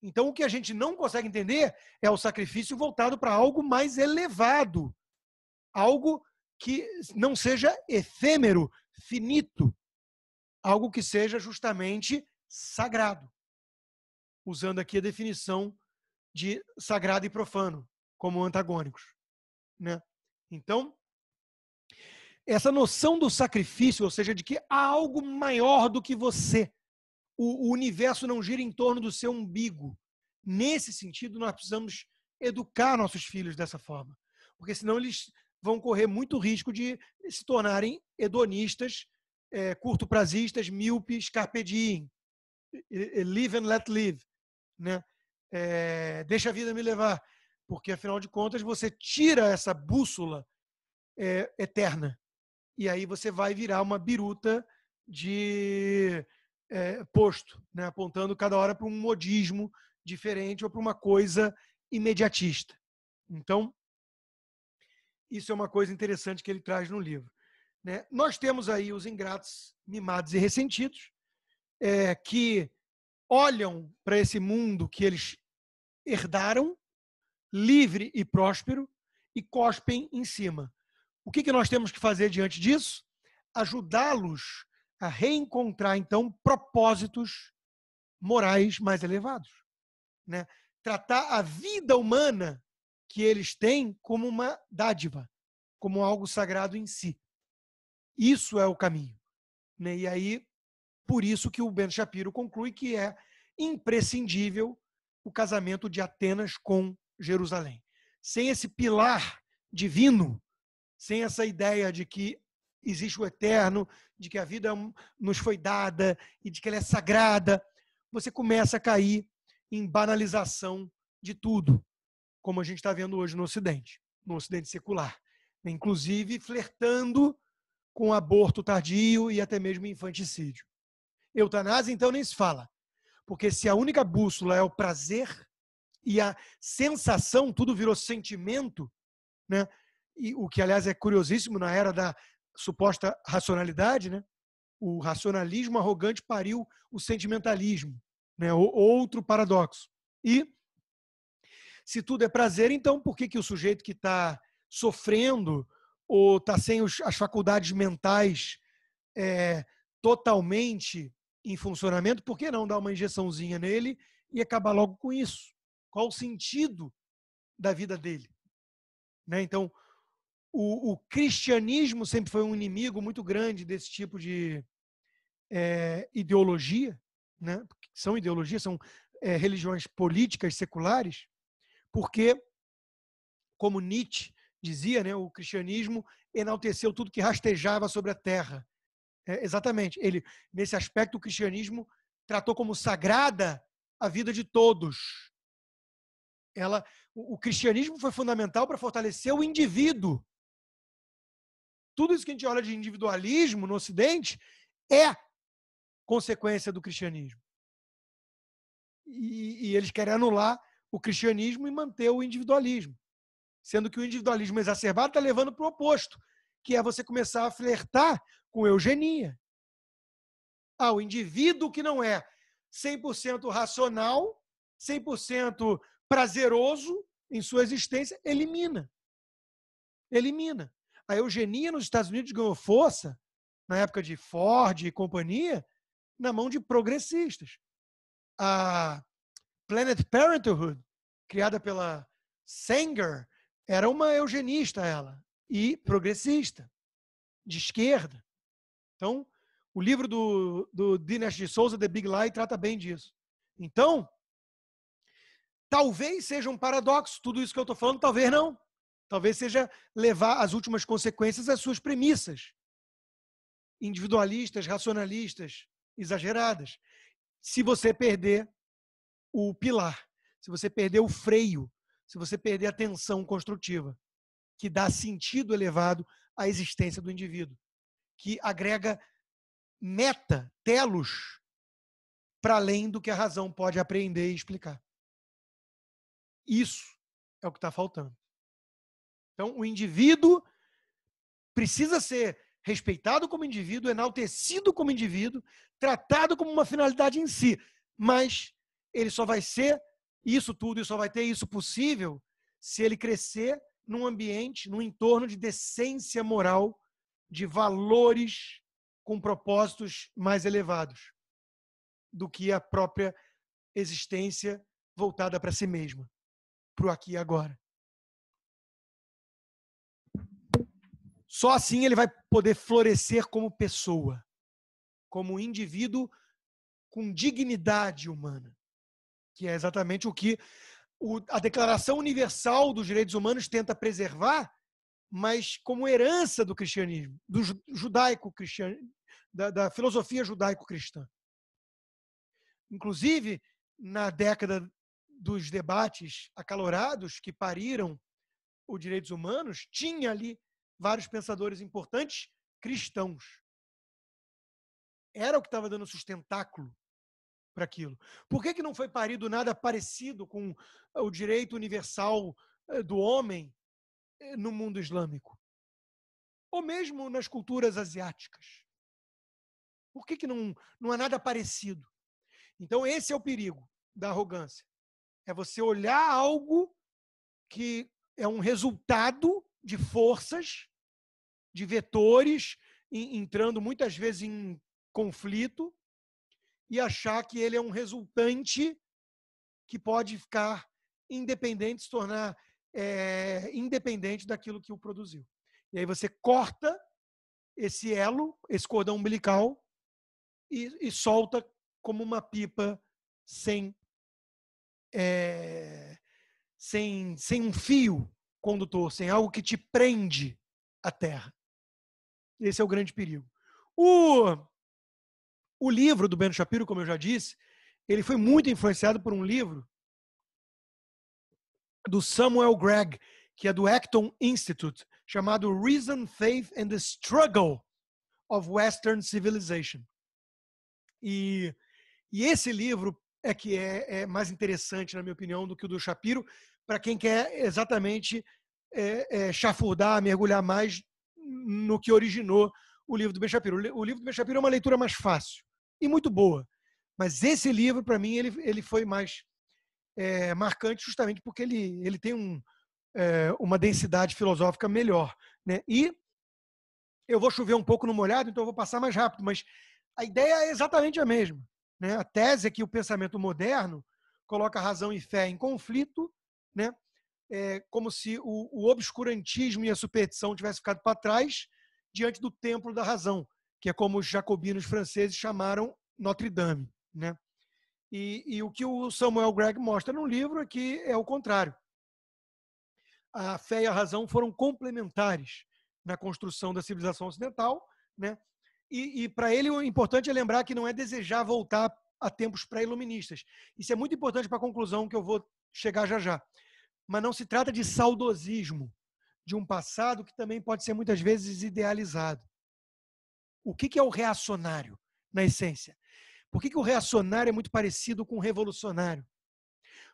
Então, o que a gente não consegue entender é o sacrifício voltado para algo mais elevado, algo que não seja efêmero, finito, algo que seja justamente sagrado. Usando aqui a definição de sagrado e profano como antagônicos, né? Então, essa noção do sacrifício, ou seja, de que há algo maior do que você, o, o universo não gira em torno do seu umbigo. Nesse sentido, nós precisamos educar nossos filhos dessa forma, porque senão eles vão correr muito risco de se tornarem hedonistas, é, curto-prazistas, míopes, carpe diem, live and let live, né? é, deixa a vida me levar, porque afinal de contas você tira essa bússola é, eterna e aí você vai virar uma biruta de é, posto, né? apontando cada hora para um modismo diferente ou para uma coisa imediatista. Então, isso é uma coisa interessante que ele traz no livro. Né? Nós temos aí os ingratos, mimados e ressentidos, é, que olham para esse mundo que eles herdaram, livre e próspero, e cospem em cima. O que, que nós temos que fazer diante disso? Ajudá-los a reencontrar, então, propósitos morais mais elevados. Né? Tratar a vida humana que eles têm como uma dádiva, como algo sagrado em si. Isso é o caminho. Né? E aí, por isso que o Ben Shapiro conclui que é imprescindível o casamento de Atenas com Jerusalém. Sem esse pilar divino, sem essa ideia de que existe o eterno, de que a vida nos foi dada e de que ela é sagrada, você começa a cair em banalização de tudo, como a gente está vendo hoje no Ocidente, no Ocidente secular. Né? Inclusive flertando com aborto tardio e até mesmo infanticídio. Eutanásia, então, nem se fala. Porque se a única bússola é o prazer e a sensação, tudo virou sentimento, né? E o que, aliás, é curiosíssimo na era da suposta racionalidade, né? O racionalismo arrogante pariu o sentimentalismo, né? O outro paradoxo. E se tudo é prazer, então por que, que o sujeito que está sofrendo ou está sem os, as faculdades mentais é, totalmente em funcionamento, por que não dar uma injeçãozinha nele e acabar logo com isso? Qual o sentido da vida dele? Né? Então, o, o, cristianismo sempre foi um inimigo muito grande desse tipo de é, ideologia, né? são ideologias, são é, religiões políticas seculares, porque, como Nietzsche dizia, né, o cristianismo enalteceu tudo que rastejava sobre a terra é, exatamente. Ele, nesse aspecto, o cristianismo tratou como sagrada a vida de todos. Ela, o, o cristianismo foi fundamental para fortalecer o indivíduo. Tudo isso que a gente olha de individualismo no Ocidente é consequência do cristianismo. E, e eles querem anular o cristianismo e manter o individualismo. Sendo que o individualismo exacerbado está levando para o oposto que é você começar a flertar com eugenia. Ah, o indivíduo que não é 100% racional, 100% prazeroso em sua existência, elimina. Elimina. A eugenia nos Estados Unidos ganhou força, na época de Ford e companhia, na mão de progressistas. A Planet Parenthood, criada pela Sanger, era uma eugenista ela e progressista, de esquerda. Então, o livro do, do Dinesh de Souza, The Big Lie, trata bem disso. Então, talvez seja um paradoxo tudo isso que eu estou falando, talvez não. Talvez seja levar as últimas consequências às suas premissas individualistas, racionalistas, exageradas. Se você perder o pilar, se você perder o freio, se você perder a tensão construtiva que dá sentido elevado à existência do indivíduo, que agrega meta, telos, para além do que a razão pode apreender e explicar. Isso é o que está faltando. Então, o indivíduo precisa ser respeitado como indivíduo, enaltecido como indivíduo, tratado como uma finalidade em si. Mas ele só vai ser isso tudo e só vai ter isso possível se ele crescer num ambiente, num entorno de decência moral, de valores com propósitos mais elevados do que a própria existência voltada para si mesma, para o aqui e agora. Só assim ele vai poder florescer como pessoa, como indivíduo com dignidade humana, que é exatamente o que o, a Declaração Universal dos Direitos Humanos tenta preservar, mas como herança do cristianismo, do judaico da, da filosofia judaico-cristã. Inclusive, na década dos debates acalorados que pariram os direitos humanos, tinha ali vários pensadores importantes cristãos. Era o que estava dando sustentáculo para aquilo? Por que, que não foi parido nada parecido com eh, o direito universal eh, do homem eh, no mundo islâmico? Ou mesmo nas culturas asiáticas? Por que, que não, não há nada parecido? Então, esse é o perigo da arrogância. É você olhar algo que é um resultado de forças, de vetores, entrando muitas vezes em conflito, e achar que ele é um resultante que pode ficar independente, se tornar é, independente daquilo que o produziu. E aí você corta esse elo, esse cordão umbilical, e, e solta como uma pipa sem, é, sem, sem um fio condutor, sem algo que te prende à terra. Esse é o grande perigo. O o livro do Ben Shapiro, como eu já disse, ele foi muito influenciado por um livro do Samuel Gregg, que é do Acton Institute, chamado Reason, Faith and the Struggle of Western Civilization. E, e esse livro é que é, é, mais interessante, na minha opinião, do que o do Shapiro, para quem quer exatamente é, é, chafurdar, mergulhar mais no que originou o livro do Ben Shapiro. O livro do Ben Shapiro é uma leitura mais fácil e muito boa. Mas esse livro, para mim, ele, ele foi mais é, marcante justamente porque ele, ele tem um, é, uma densidade filosófica melhor. Né? E eu vou chover um pouco no molhado, então eu vou passar mais rápido, mas a ideia é exatamente a mesma. Né? A tese é que o pensamento moderno coloca razão e fé em conflito, né? É como se o, o obscurantismo e a superstição tivessem ficado para trás diante do templo da razão, que é como os jacobinos franceses chamaram Notre Dame. Né? E, e o que o Samuel Gregg mostra no livro é que é o contrário. A fé e a razão foram complementares na construção da civilização ocidental, né? E, e para ele o importante é lembrar que não é desejar voltar a tempos pré-iluministas. Isso é muito importante para a conclusão que eu vou chegar já já. Mas não se trata de saudosismo, de um passado que também pode ser muitas vezes idealizado. O que é o reacionário, na essência? Por que, o reacionário é muito parecido com o revolucionário?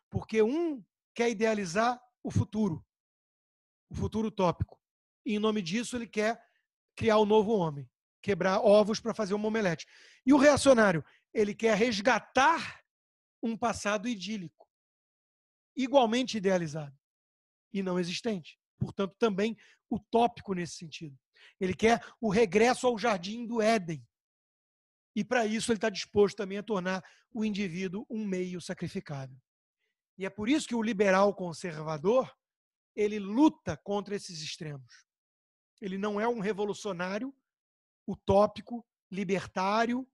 Porque um quer idealizar o futuro, o futuro utópico. E em nome disso, ele quer criar o um novo homem, quebrar ovos para fazer uma omelete. E o reacionário, ele quer resgatar um passado idílico, igualmente idealizado e não existente portanto, também utópico nesse sentido. Ele quer o regresso ao jardim do Éden. E para isso ele está disposto também a tornar o indivíduo um meio sacrificável. E é por isso que o liberal conservador, ele luta contra esses extremos. Ele não é um revolucionário utópico, libertário,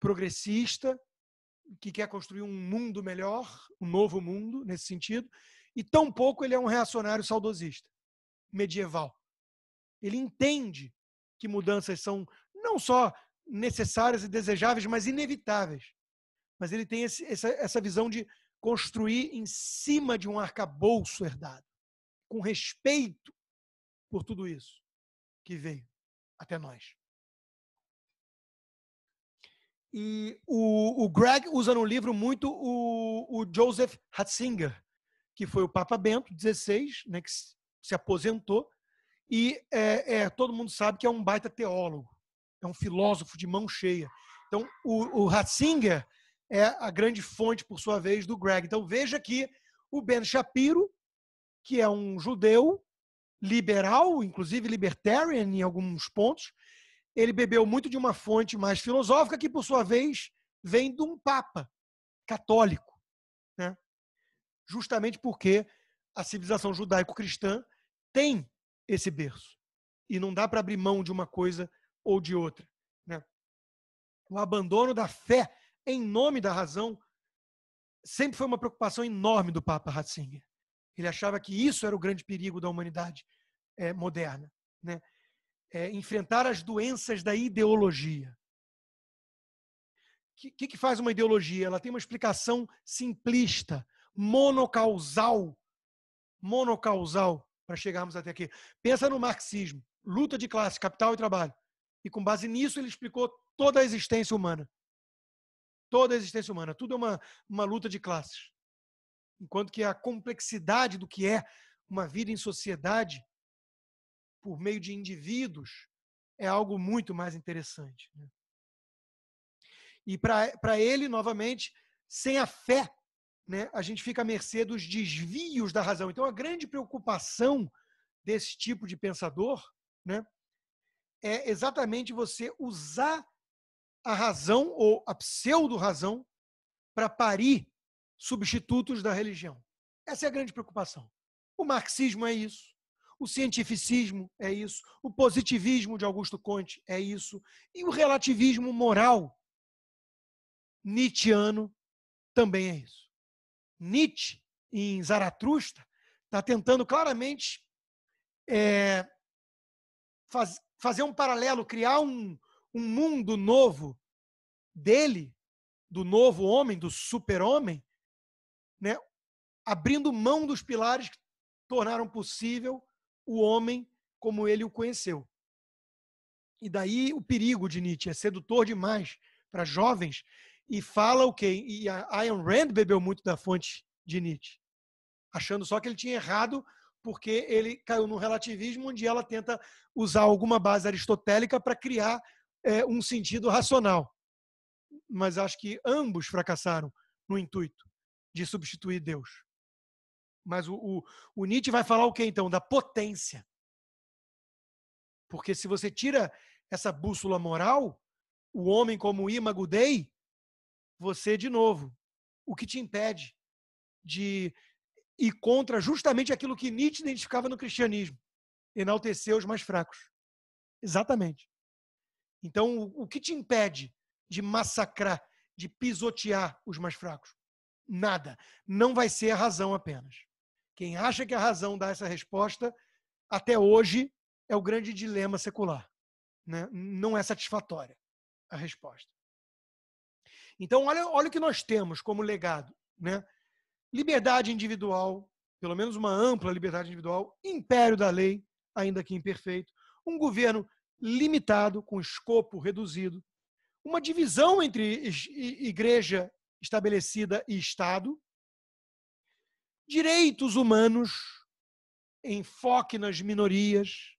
progressista, que quer construir um mundo melhor, um novo mundo nesse sentido, e tampouco ele é um reacionário saudosista medieval. Ele entende que mudanças são não só necessárias e desejáveis, mas inevitáveis. Mas ele tem esse, essa, essa visão de construir em cima de um arcabouço herdado, com respeito por tudo isso que veio até nós. E o, o, Greg usa no livro muito o, o, Joseph Ratzinger, que foi o Papa Bento XVI, né, que se aposentou, e é, é, todo mundo sabe que é um baita teólogo, é um filósofo de mão cheia. Então, o, o Ratzinger é a grande fonte, por sua vez, do Greg. Então, veja que o Ben Shapiro, que é um judeu liberal, inclusive libertarian em alguns pontos, ele bebeu muito de uma fonte mais filosófica, que, por sua vez, vem de um papa católico. Né? Justamente porque a civilização judaico-cristã tem esse berço. E não dá para abrir mão de uma coisa ou de outra. Né? O abandono da fé em nome da razão sempre foi uma preocupação enorme do Papa Ratzinger. Ele achava que isso era o grande perigo da humanidade é, moderna. Né? É, enfrentar as doenças da ideologia. O que, que, que faz uma ideologia? Ela tem uma explicação simplista, monocausal. Monocausal para chegarmos até aqui. Pensa no marxismo, luta de classe, capital e trabalho. E com base nisso ele explicou toda a existência humana. Toda a existência humana. Tudo é uma, uma luta de classes. Enquanto que a complexidade do que é uma vida em sociedade, por meio de indivíduos, é algo muito mais interessante. Né? E para ele, novamente, sem a fé, né, a gente fica à mercê dos desvios da razão. Então, a grande preocupação desse tipo de pensador né, é exatamente você usar a razão ou a pseudo-razão para parir substitutos da religião. Essa é a grande preocupação. O marxismo é isso. O cientificismo é isso, o positivismo de Augusto Conte é isso, e o relativismo moral nietzscheano também é isso. Nietzsche, em Zaratrusta, está tentando claramente é, faz, fazer um paralelo, criar um, um mundo novo dele, do novo homem, do super-homem, né? abrindo mão dos pilares que tornaram possível o homem como ele o conheceu. E daí o perigo de Nietzsche é sedutor demais para jovens e fala o quê? E a Ayn Rand bebeu muito da fonte de Nietzsche, achando só que ele tinha errado porque ele caiu no relativismo onde ela tenta usar alguma base aristotélica para criar é, um sentido racional. Mas acho que ambos fracassaram no intuito de substituir Deus. Mas o, o, o Nietzsche vai falar o que então? Da potência. Porque se você tira essa bússola moral, o homem como imago Dei, você de novo. O que te impede de ir contra justamente aquilo que Nietzsche identificava no cristianismo: enaltecer os mais fracos. Exatamente. Então, o que te impede de massacrar, de pisotear os mais fracos? Nada. Não vai ser a razão apenas. Quem acha que a razão dá essa resposta, até hoje, é o grande dilema secular. Né? Não é satisfatória a resposta. Então, olha, olha o que nós temos como legado. Né? Liberdade individual, pelo menos uma ampla liberdade individual, império da lei, ainda que imperfeito, um governo limitado, com escopo reduzido, uma divisão entre igreja estabelecida e Estado, direitos humanos, enfoque nas minorias,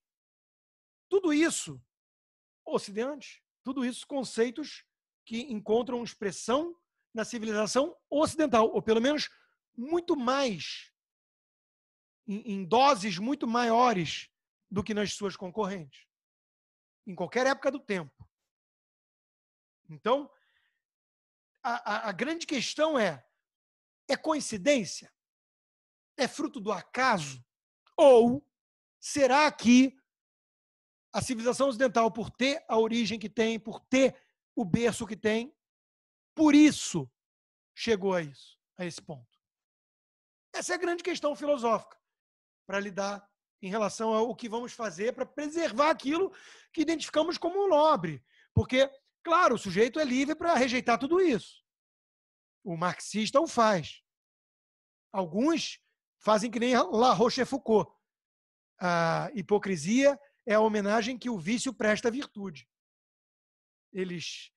tudo isso, Ocidente, tudo isso conceitos que encontram expressão na civilização ocidental, ou pelo menos muito mais, em, em doses muito maiores do que nas suas concorrentes, em qualquer época do tempo. Então, a, a, a grande questão é: é coincidência? É fruto do acaso? Ou será que a civilização ocidental, por ter a origem que tem, por ter o berço que tem, por isso chegou a isso, a esse ponto. Essa é a grande questão filosófica para lidar em relação ao que vamos fazer para preservar aquilo que identificamos como nobre, porque claro, o sujeito é livre para rejeitar tudo isso. O marxista o faz. Alguns fazem que nem La Rochefoucauld. A hipocrisia é a homenagem que o vício presta à virtude eles,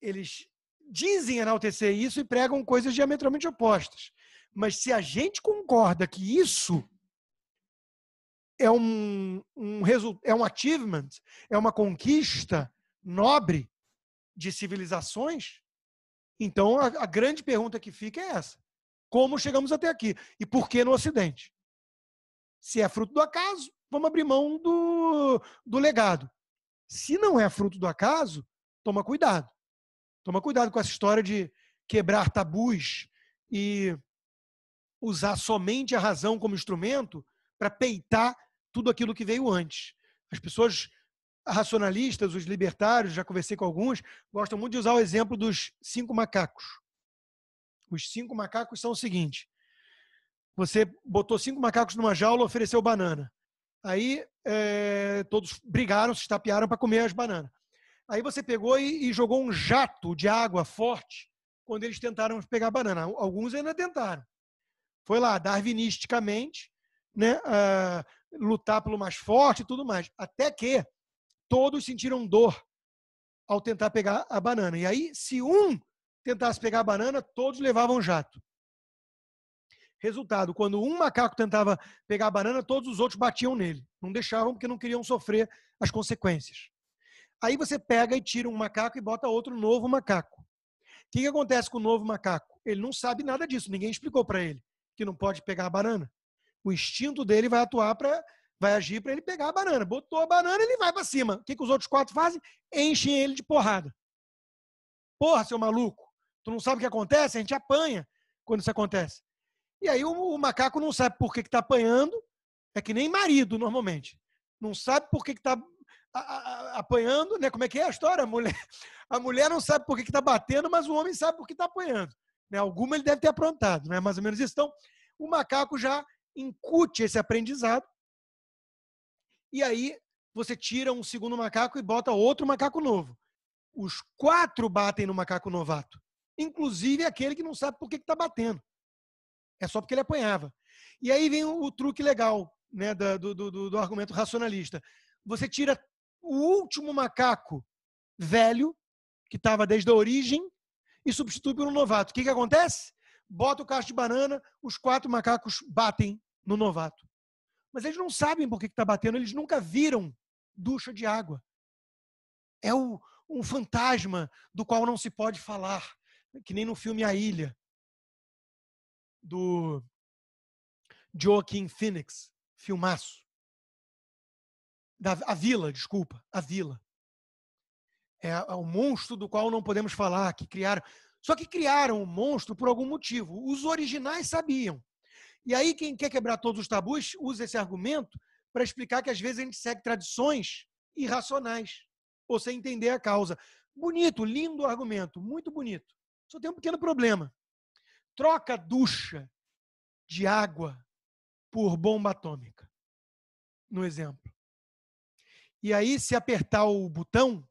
eles dizem enaltecer isso e pregam coisas diametralmente opostas. Mas se a gente concorda que isso é um, um, é um achievement, é uma conquista nobre de civilizações, então a, a grande pergunta que fica é essa: como chegamos até aqui e por que no Ocidente? Se é fruto do acaso, vamos abrir mão do, do legado. Se não é fruto do acaso, toma cuidado. Toma cuidado com essa história de quebrar tabus e usar somente a razão como instrumento para peitar tudo aquilo que veio antes. As pessoas racionalistas, os libertários, já conversei com alguns, gostam muito de usar o exemplo dos cinco macacos. Os cinco macacos são o seguinte: você botou cinco macacos numa jaula, ofereceu banana. Aí é, todos brigaram, se estapearam para comer as bananas. Aí você pegou e, e jogou um jato de água forte quando eles tentaram pegar a banana. Alguns ainda tentaram. Foi lá, darwinisticamente, né, uh, lutar pelo mais forte e tudo mais. Até que todos sentiram dor ao tentar pegar a banana. E aí, se um tentasse pegar a banana, todos levavam jato. Resultado: quando um macaco tentava pegar a banana, todos os outros batiam nele. Não deixavam porque não queriam sofrer as consequências. Aí você pega e tira um macaco e bota outro novo macaco. O que, que acontece com o novo macaco? Ele não sabe nada disso, ninguém explicou para ele que não pode pegar a banana. O instinto dele vai atuar para vai agir para ele pegar a banana. Botou a banana, ele vai para cima. O que, que os outros quatro fazem? Enchem ele de porrada. Porra, seu maluco, tu não sabe o que acontece? A gente apanha quando isso acontece. E aí o, o macaco não sabe por que está apanhando, é que nem marido normalmente. Não sabe por que está a, a, apanhando, né? Como é que é a história? A mulher, a mulher não sabe por que está batendo, mas o homem sabe por que está apanhando. Né? Alguma ele deve ter aprontado, né? mais ou menos isso. Então, o macaco já incute esse aprendizado. E aí, você tira um segundo macaco e bota outro macaco novo. Os quatro batem no macaco novato, inclusive aquele que não sabe por que está batendo. É só porque ele apanhava. E aí vem o, o truque legal né, do, do, do, do argumento racionalista. Você tira o último macaco velho, que estava desde a origem, e substitui por um novato. O que, que acontece? Bota o cacho de banana, os quatro macacos batem no novato. Mas eles não sabem por que está batendo, eles nunca viram ducha de água. É o, um fantasma do qual não se pode falar, que nem no filme A Ilha, do Joaquim Phoenix, filmaço da, a vila, desculpa, a vila. É, é, o monstro do qual não podemos falar, que criaram. Só que criaram o um monstro por algum motivo. Os originais sabiam. E aí, quem quer quebrar todos os tabus usa esse argumento para explicar que às vezes a gente segue tradições irracionais, ou sem entender a causa. Bonito, lindo argumento, muito bonito. Só tem um pequeno problema. Troca ducha de água por bomba atômica. No exemplo. E aí, se apertar o botão,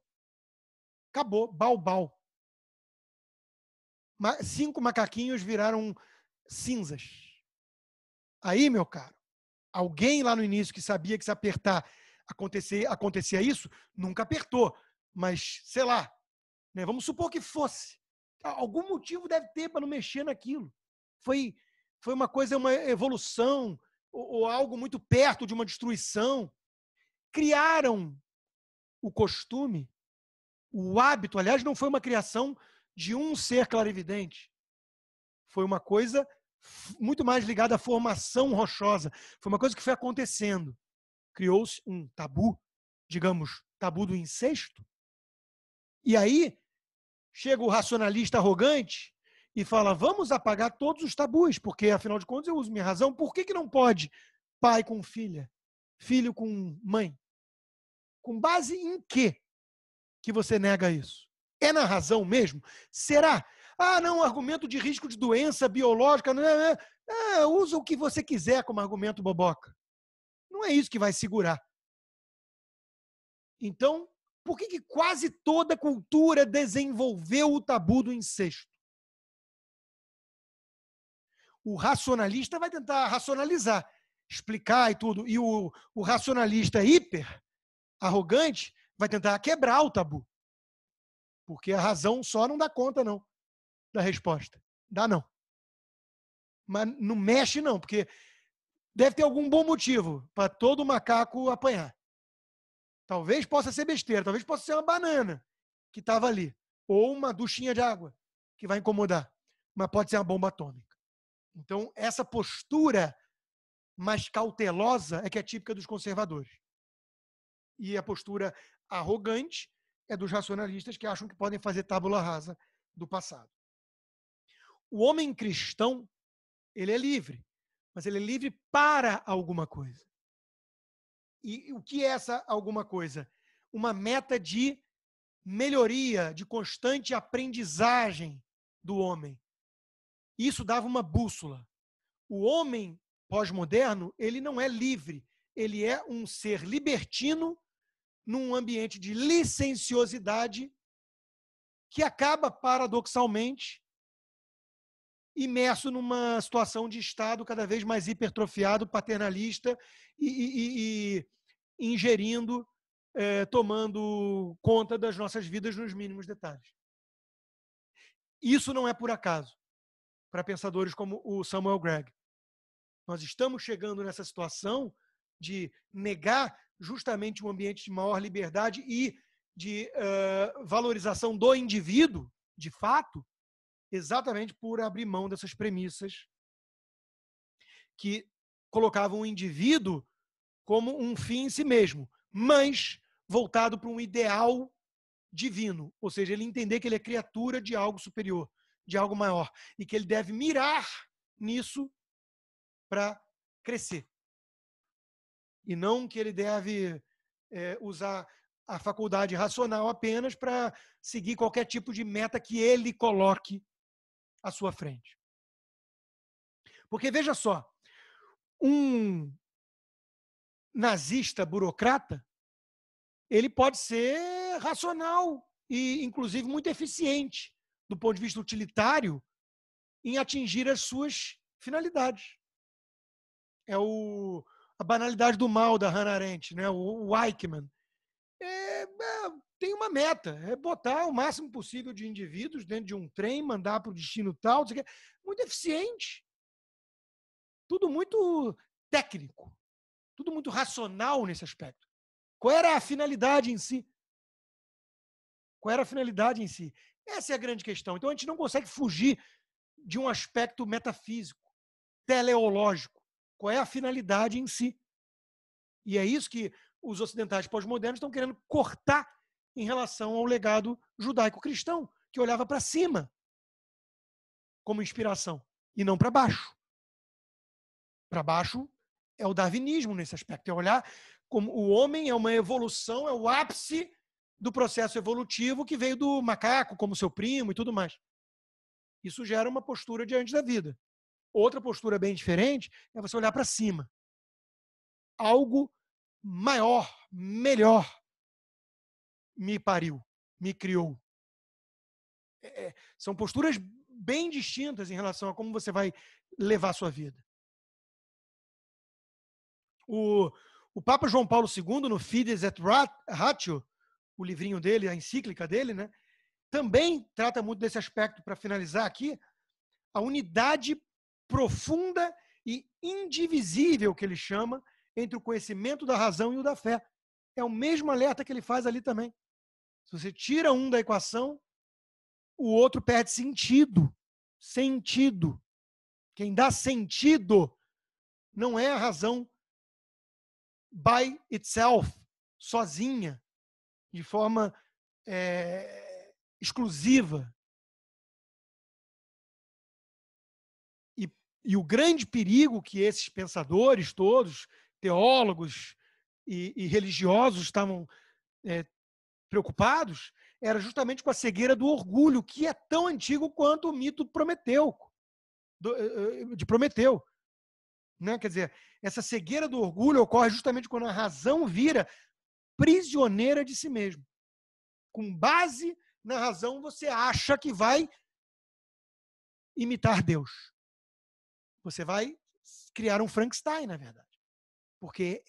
acabou, balbal. cinco macaquinhos viraram cinzas. Aí, meu caro, alguém lá no início que sabia que se apertar acontecer, acontecia isso, nunca apertou. Mas, sei lá, né? vamos supor que fosse. Algum motivo deve ter para não mexer naquilo. Foi, foi uma coisa, uma evolução, ou, ou algo muito perto de uma destruição criaram o costume, o hábito. Aliás, não foi uma criação de um ser clarividente. Foi uma coisa muito mais ligada à formação rochosa. Foi uma coisa que foi acontecendo. Criou-se um tabu, digamos, tabu do incesto. E aí chega o racionalista arrogante e fala: vamos apagar todos os tabus, porque afinal de contas eu uso minha razão. Por que, que não pode pai com filha, filho com mãe? Com base em quê que você nega isso? É na razão mesmo? Será? Ah, não, argumento de risco de doença biológica. Não, né, não, né? ah, é, usa o que você quiser como argumento boboca. Não é isso que vai segurar. Então, por que, que quase toda cultura desenvolveu o tabu do incesto? O racionalista vai tentar racionalizar, explicar e tudo. E o, o racionalista hiper arrogante vai tentar quebrar o tabu. Porque a razão só não dá conta, não, da resposta. Dá não. Mas não mexe, não, porque deve ter algum bom motivo para todo macaco apanhar. Talvez possa ser besteira, talvez possa ser uma banana que estava ali, ou uma duchinha de água que vai incomodar, mas pode ser uma bomba atômica. Então, essa postura mais cautelosa é que é típica dos conservadores e a postura arrogante é dos racionalistas que acham que podem fazer tábula rasa do passado. O homem cristão, ele é livre, mas ele é livre para alguma coisa. E o que é essa alguma coisa? Uma meta de melhoria, de constante aprendizagem do homem. Isso dava uma bússola. O homem pós-moderno, ele não é livre, ele é um ser libertino num ambiente de licenciosidade que acaba, paradoxalmente, imerso numa situação de Estado cada vez mais hipertrofiado, paternalista e, e, e, e ingerindo, eh, tomando conta das nossas vidas nos mínimos detalhes. Isso não é por acaso para pensadores como o Samuel Gregg. Nós estamos chegando nessa situação de negar justamente um ambiente de maior liberdade e de uh, valorização do indivíduo, de fato, exatamente por abrir mão dessas premissas que colocavam o indivíduo como um fim em si mesmo, mas voltado para um ideal divino, ou seja, ele entender que ele é criatura de algo superior, de algo maior, e que ele deve mirar nisso para crescer e não que ele deve é, usar a faculdade racional apenas para seguir qualquer tipo de meta que ele coloque à sua frente. Porque veja só, um nazista burocrata, ele pode ser racional e inclusive muito eficiente do ponto de vista utilitário em atingir as suas finalidades. É o a banalidade do mal da Hannah Arendt, né? o, o Eichmann. É, é, tem uma meta, é botar o máximo possível de indivíduos dentro de um trem, mandar para o destino tal, muito eficiente. Tudo muito técnico, tudo muito racional nesse aspecto. Qual era a finalidade em si? Qual era a finalidade em si? Essa é a grande questão. Então a gente não consegue fugir de um aspecto metafísico, teleológico. Qual é a finalidade em si? E é isso que os ocidentais pós-modernos estão querendo cortar em relação ao legado judaico-cristão, que olhava para cima como inspiração e não para baixo. Para baixo é o darwinismo nesse aspecto, é olhar como o homem é uma evolução, é o ápice do processo evolutivo que veio do macaco como seu primo e tudo mais. Isso gera uma postura diante da vida. Outra postura bem diferente é você olhar para cima. Algo maior, melhor me pariu, me criou. É, é, são posturas bem distintas em relação a como você vai levar a sua vida. O, o Papa João Paulo II, no Fides et Ratio, o livrinho dele, a encíclica dele, né, também trata muito desse aspecto, para finalizar aqui, a unidade profunda e indivisível, que ele chama, entre o conhecimento da razão e o da fé. É o mesmo alerta que ele faz ali também. Se você tira um da equação, o outro perde sentido. Sentido. Quem dá sentido não é a razão by itself, sozinha, de forma é, exclusiva. E o grande perigo que esses pensadores todos, teólogos e, e religiosos, estavam é, preocupados era justamente com a cegueira do orgulho, que é tão antigo quanto o mito prometeu eh, eh, de Prometeu. Né? Quer dizer, essa cegueira do orgulho ocorre justamente quando a razão vira prisioneira de si mesmo. Com base na razão, você acha que vai imitar Deus. Você vai criar um Frankenstein, na verdade. Porque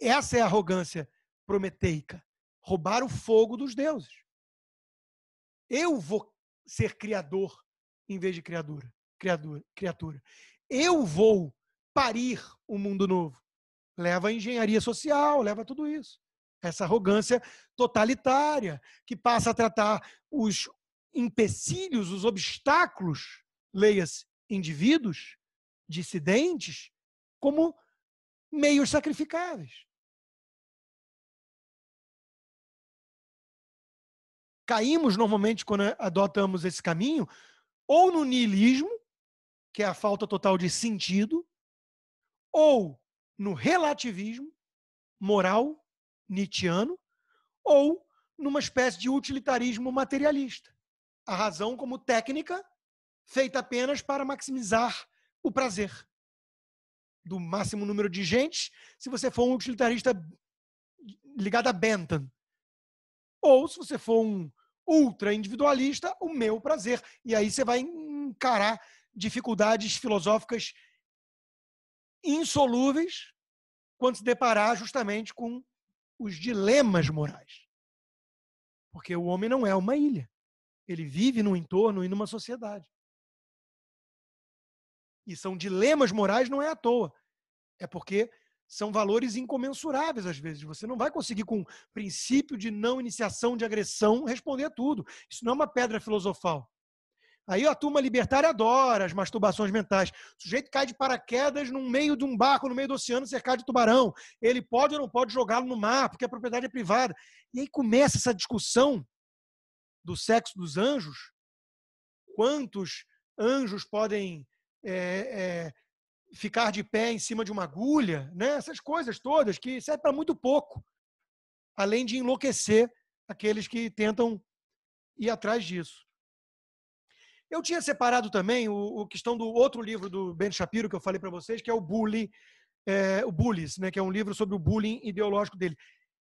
essa é a arrogância prometeica roubar o fogo dos deuses. Eu vou ser criador em vez de criadora, criador, criatura. Eu vou parir um mundo novo. Leva a engenharia social, leva tudo isso. Essa arrogância totalitária que passa a tratar os empecilhos, os obstáculos, leias indivíduos, dissidentes como meios sacrificáveis. Caímos normalmente quando adotamos esse caminho ou no niilismo, que é a falta total de sentido, ou no relativismo moral nietzschiano, ou numa espécie de utilitarismo materialista. A razão como técnica feita apenas para maximizar o prazer do máximo número de gente, se você for um utilitarista ligado a Bentham. Ou se você for um ultra individualista, o meu prazer. E aí você vai encarar dificuldades filosóficas insolúveis quando se deparar justamente com os dilemas morais. Porque o homem não é uma ilha. Ele vive num entorno e numa sociedade e são dilemas morais, não é à toa. É porque são valores incomensuráveis às vezes. Você não vai conseguir, com o princípio de não iniciação de agressão, responder a tudo. Isso não é uma pedra filosofal. Aí a turma libertária adora as masturbações mentais. O sujeito cai de paraquedas no meio de um barco, no meio do oceano, cercado de tubarão. Ele pode ou não pode jogá-lo no mar, porque a propriedade é privada. E aí começa essa discussão do sexo dos anjos. Quantos anjos podem é, é, ficar de pé em cima de uma agulha, né? essas coisas todas que servem para muito pouco, além de enlouquecer aqueles que tentam ir atrás disso. Eu tinha separado também o, o questão do outro livro do Ben Shapiro que eu falei para vocês, que é o Bully, é, o Bullies, né? que é um livro sobre o bullying ideológico dele.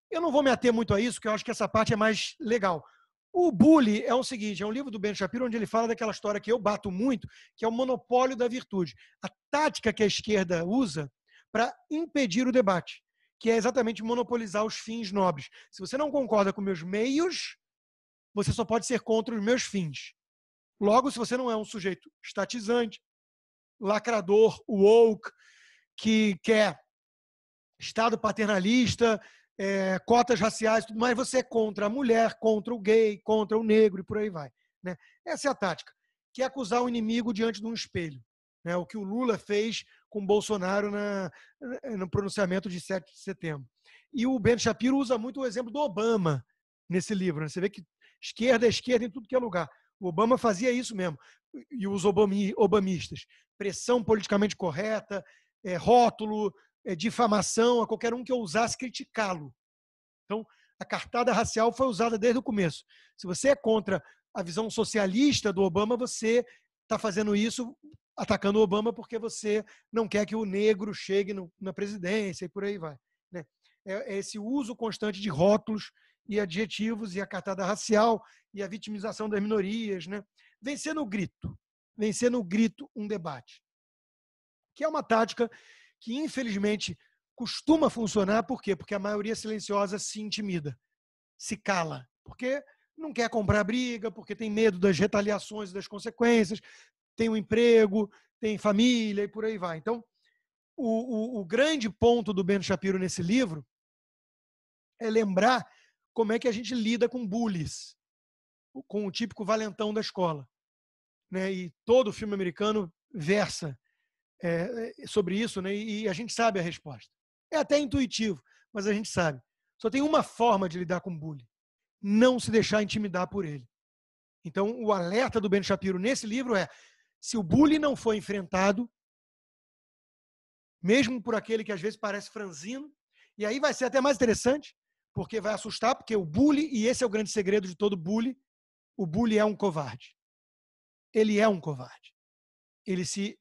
Eu não vou me ater muito a isso, porque eu acho que essa parte é mais legal. O Bully é o seguinte, é um livro do Ben Shapiro onde ele fala daquela história que eu bato muito, que é o monopólio da virtude. A tática que a esquerda usa para impedir o debate, que é exatamente monopolizar os fins nobres. Se você não concorda com meus meios, você só pode ser contra os meus fins. Logo, se você não é um sujeito estatizante, lacrador, woke, que quer Estado paternalista, é, cotas raciais, tudo mais, você é contra a mulher, contra o gay, contra o negro e por aí vai. Né? Essa é a tática, que é acusar o inimigo diante de um espelho. Né? O que o Lula fez com Bolsonaro na, no pronunciamento de 7 de setembro. E o Ben Shapiro usa muito o exemplo do Obama nesse livro. Né? Você vê que esquerda é esquerda em tudo que é lugar. O Obama fazia isso mesmo. E os obami, obamistas. Pressão politicamente correta, é, rótulo, eh, difamação a qualquer um que ousasse criticá-lo. Então, a cartada racial foi usada desde o começo. Se você é contra a visão socialista do Obama, você está fazendo isso atacando o Obama porque você não quer que o negro chegue no, na presidência e por aí vai. Né? É, é, esse uso constante de rótulos e adjetivos e a cartada racial e a vitimização das minorias. Né? Vencer no grito. Vencer no grito um debate. Que é uma tática que infelizmente costuma funcionar, por quê? Porque a maioria silenciosa se intimida, se cala, porque não quer comprar briga, porque tem medo das retaliações e das consequências, tem um emprego, tem família e por aí vai. Então, o, o, o grande ponto do Ben Shapiro nesse livro é lembrar como é que a gente lida com bullies, com o típico valentão da escola. Né? E todo filme americano versa é, sobre isso, né? E a gente sabe a resposta. É até intuitivo, mas a gente sabe. Só tem uma forma de lidar com bullying: não se deixar intimidar por ele. Então, o alerta do Ben Shapiro nesse livro é: se o bullying não for enfrentado, mesmo por aquele que às vezes parece franzino, e aí vai ser até mais interessante, porque vai assustar, porque o bullying, e esse é o grande segredo de todo bullying, o bullying é um covarde. Ele é um covarde. Ele se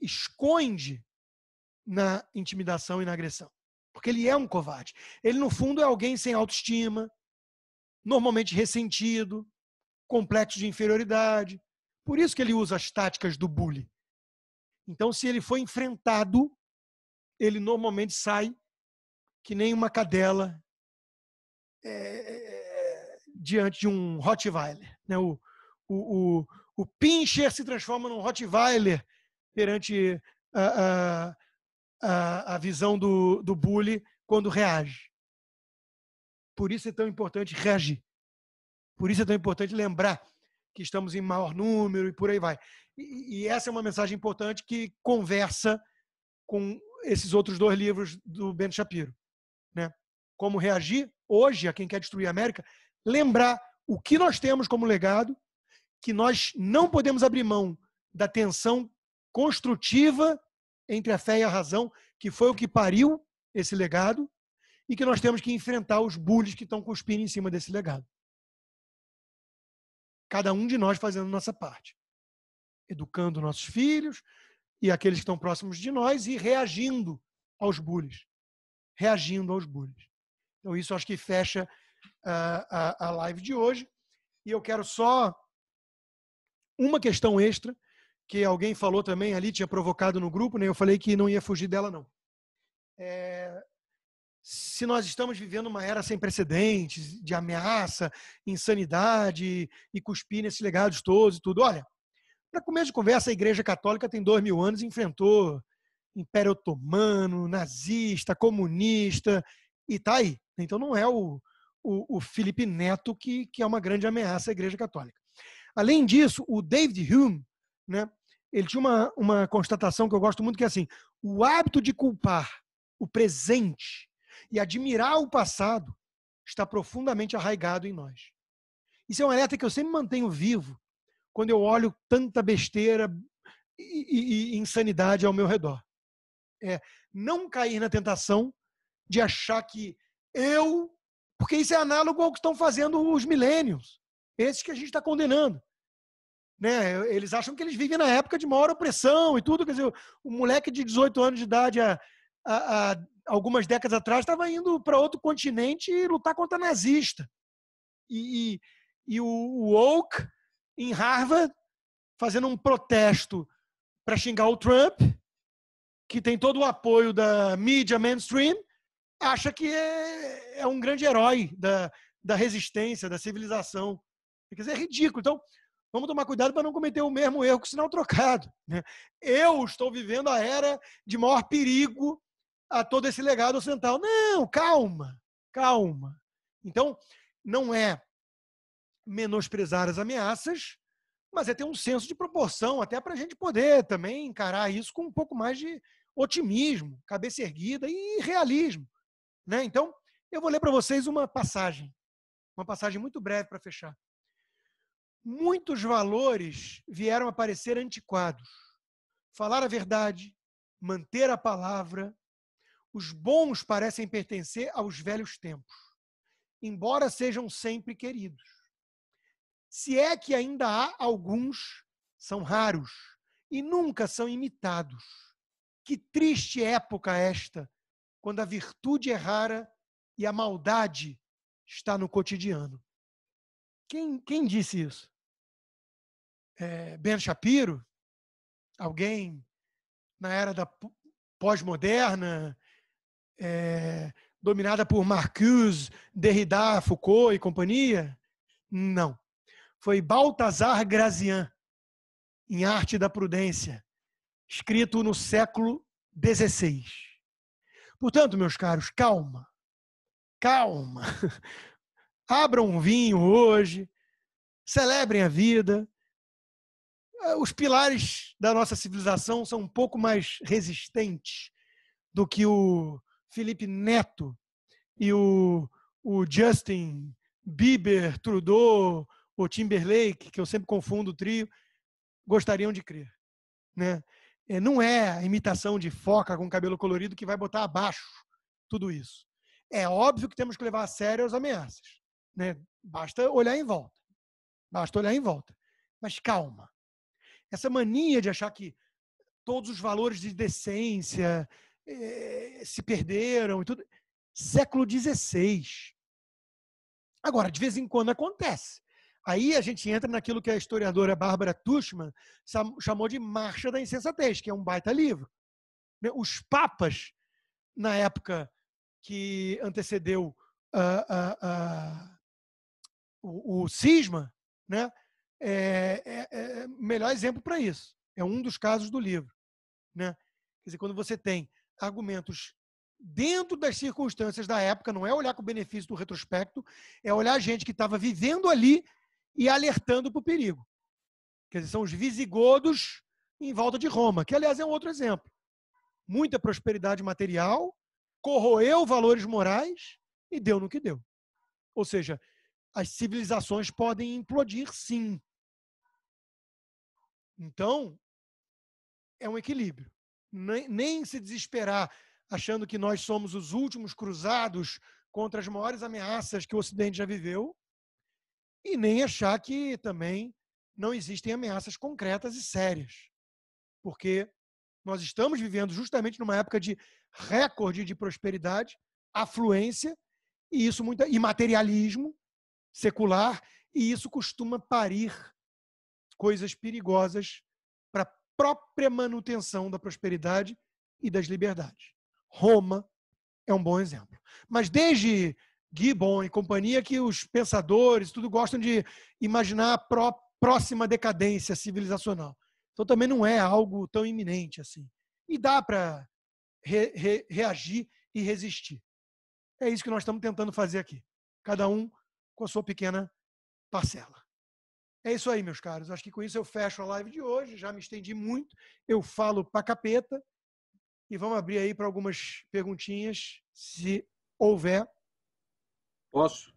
esconde na intimidação e na agressão. Porque ele é um covarde. Ele, no fundo, é alguém sem autoestima, normalmente ressentido, complexo de inferioridade. Por isso que ele usa as táticas do bullying. Então, se ele for enfrentado, ele normalmente sai que nem uma cadela é, é, diante de um Rottweiler. Né? O, o, o, o se transforma num Rottweiler perante a, ah, a, ah, ah, a visão do, do bully quando reage. Por isso é tão importante reagir. Por isso é tão importante lembrar que estamos em maior número e por aí vai. E, e essa é uma mensagem importante que conversa com esses outros dois livros do Ben Shapiro. Né? Como reagir hoje a quem quer destruir a América, lembrar o que nós temos como legado, que nós não podemos abrir mão da tensão construtiva entre a fé e a razão, que foi o que pariu esse legado, e que nós temos que enfrentar os bullies que estão cuspindo em cima desse legado. Cada um de nós fazendo nossa parte, educando nossos filhos e aqueles que estão próximos de nós e reagindo aos bullies. Reagindo aos bullies. Então, isso acho que fecha ah, a, a live de hoje. E eu quero só uma questão extra que alguém falou também ali, tinha provocado no grupo, né? eu falei que não ia fugir dela, não. É... se nós estamos vivendo uma era sem precedentes, de ameaça, insanidade e cuspir nesses legados todos e tudo, olha, para começo de conversa, a Igreja Católica tem dois mil anos e enfrentou Império Otomano, nazista, comunista, e tá aí. Então não é o, o, o Felipe Neto que, que é uma grande ameaça à Igreja Católica. Além disso, o David Hume, né? Ele tinha uma, uma constatação que eu gosto muito, que é assim: o hábito de culpar o presente e admirar o passado está profundamente arraigado em nós. Isso é uma alerta que eu sempre mantenho vivo quando eu olho tanta besteira e, e, e insanidade ao meu redor. É não cair na tentação de achar que eu. Porque isso é análogo ao que estão fazendo os milênios, esses que a gente está condenando. Né? Eles acham que eles vivem na época de maior opressão e tudo. Quer dizer, o moleque de 18 anos de idade, há, há, há algumas décadas atrás, estava indo para outro continente lutar contra nazista. E, e, e o, woke em Harvard, fazendo um protesto para xingar o Trump, que tem todo o apoio da mídia mainstream, acha que é, é um grande herói da, da resistência, da civilização. Quer dizer, é ridículo. Então, Vamos tomar cuidado para não cometer o mesmo erro que o sinal trocado. Né? Eu estou vivendo a era de maior perigo a todo esse legado ocidental. Não, calma, calma. Então, não é menosprezar as ameaças, mas é ter um senso de proporção, até para a gente poder também encarar isso com um pouco mais de otimismo, cabeça erguida e realismo. Né? Então, eu vou ler para vocês uma passagem, uma passagem muito breve para fechar muitos valores vieram a parecer antiquados. Falar a verdade, manter a palavra, os bons parecem pertencer aos velhos tempos, embora sejam sempre queridos. Se é que ainda há alguns, são raros e nunca são imitados. Que triste época esta, quando a virtude é rara e a maldade está no cotidiano. Quem, quem disse isso? é, Ben Shapiro, alguém na era da pós-moderna, é, dominada por Marcuse, Derrida, Foucault e companhia? Não. Foi Baltazar Grazian, em Arte da Prudência, escrito no século XVI. Portanto, meus caros, calma, calma. Abram um vinho hoje, celebrem a vida, é, os pilares da nossa civilização são um pouco mais resistentes do que o Felipe Neto e o, o Justin Bieber, Trudeau, o Timberlake, que eu sempre confundo o trio, gostariam de crer. Né? É, não é a imitação de foca com cabelo colorido que vai botar abaixo tudo isso. É óbvio que temos que levar a sério as ameaças. Né? Basta olhar em volta. Basta olhar em volta. Mas calma essa mania de achar que todos os valores de decência eh, se perderam e tudo. Século XVI. Agora, de vez em quando acontece. Aí a gente entra naquilo que a historiadora Bárbara Tuchman chamou de Marcha da Insensatez, que é um baita livro. Né, os papas, na época que antecedeu uh, uh, uh, o, o cisma, né, é, é, é, é melhor exemplo para isso. É um dos casos do livro. Né? Quer dizer, quando você tem argumentos dentro das circunstâncias da época, não é olhar com o benefício do retrospecto, é olhar a gente que estava vivendo ali e alertando para o perigo. Quer dizer, são os visigodos em volta de Roma, que, aliás, é um outro exemplo. Muita prosperidade material, corroeu valores morais e deu no que deu. Ou seja, as civilizações podem implodir, sim. Então, é um equilíbrio. Nem, nem se desesperar achando que nós somos os últimos cruzados contra as maiores ameaças que o Ocidente já viveu, e nem achar que também não existem ameaças concretas e sérias. Porque nós estamos vivendo justamente numa época de recorde de prosperidade, afluência e isso muita e materialismo secular, e isso costuma parir coisas perigosas para a própria manutenção da prosperidade e das liberdades. Roma é um bom exemplo. Mas desde Gibbon e companhia que os pensadores tudo gostam de imaginar a pró próxima decadência civilizacional. Então também não é algo tão iminente assim. E dá para re re reagir e resistir. É isso que nós estamos tentando fazer aqui. Cada um com a sua pequena parcela. É isso aí, meus caros. Acho que com isso eu fecho a live de hoje. Já me estendi muito. Eu falo pra capeta. E vamos abrir aí para algumas perguntinhas, se houver. Posso?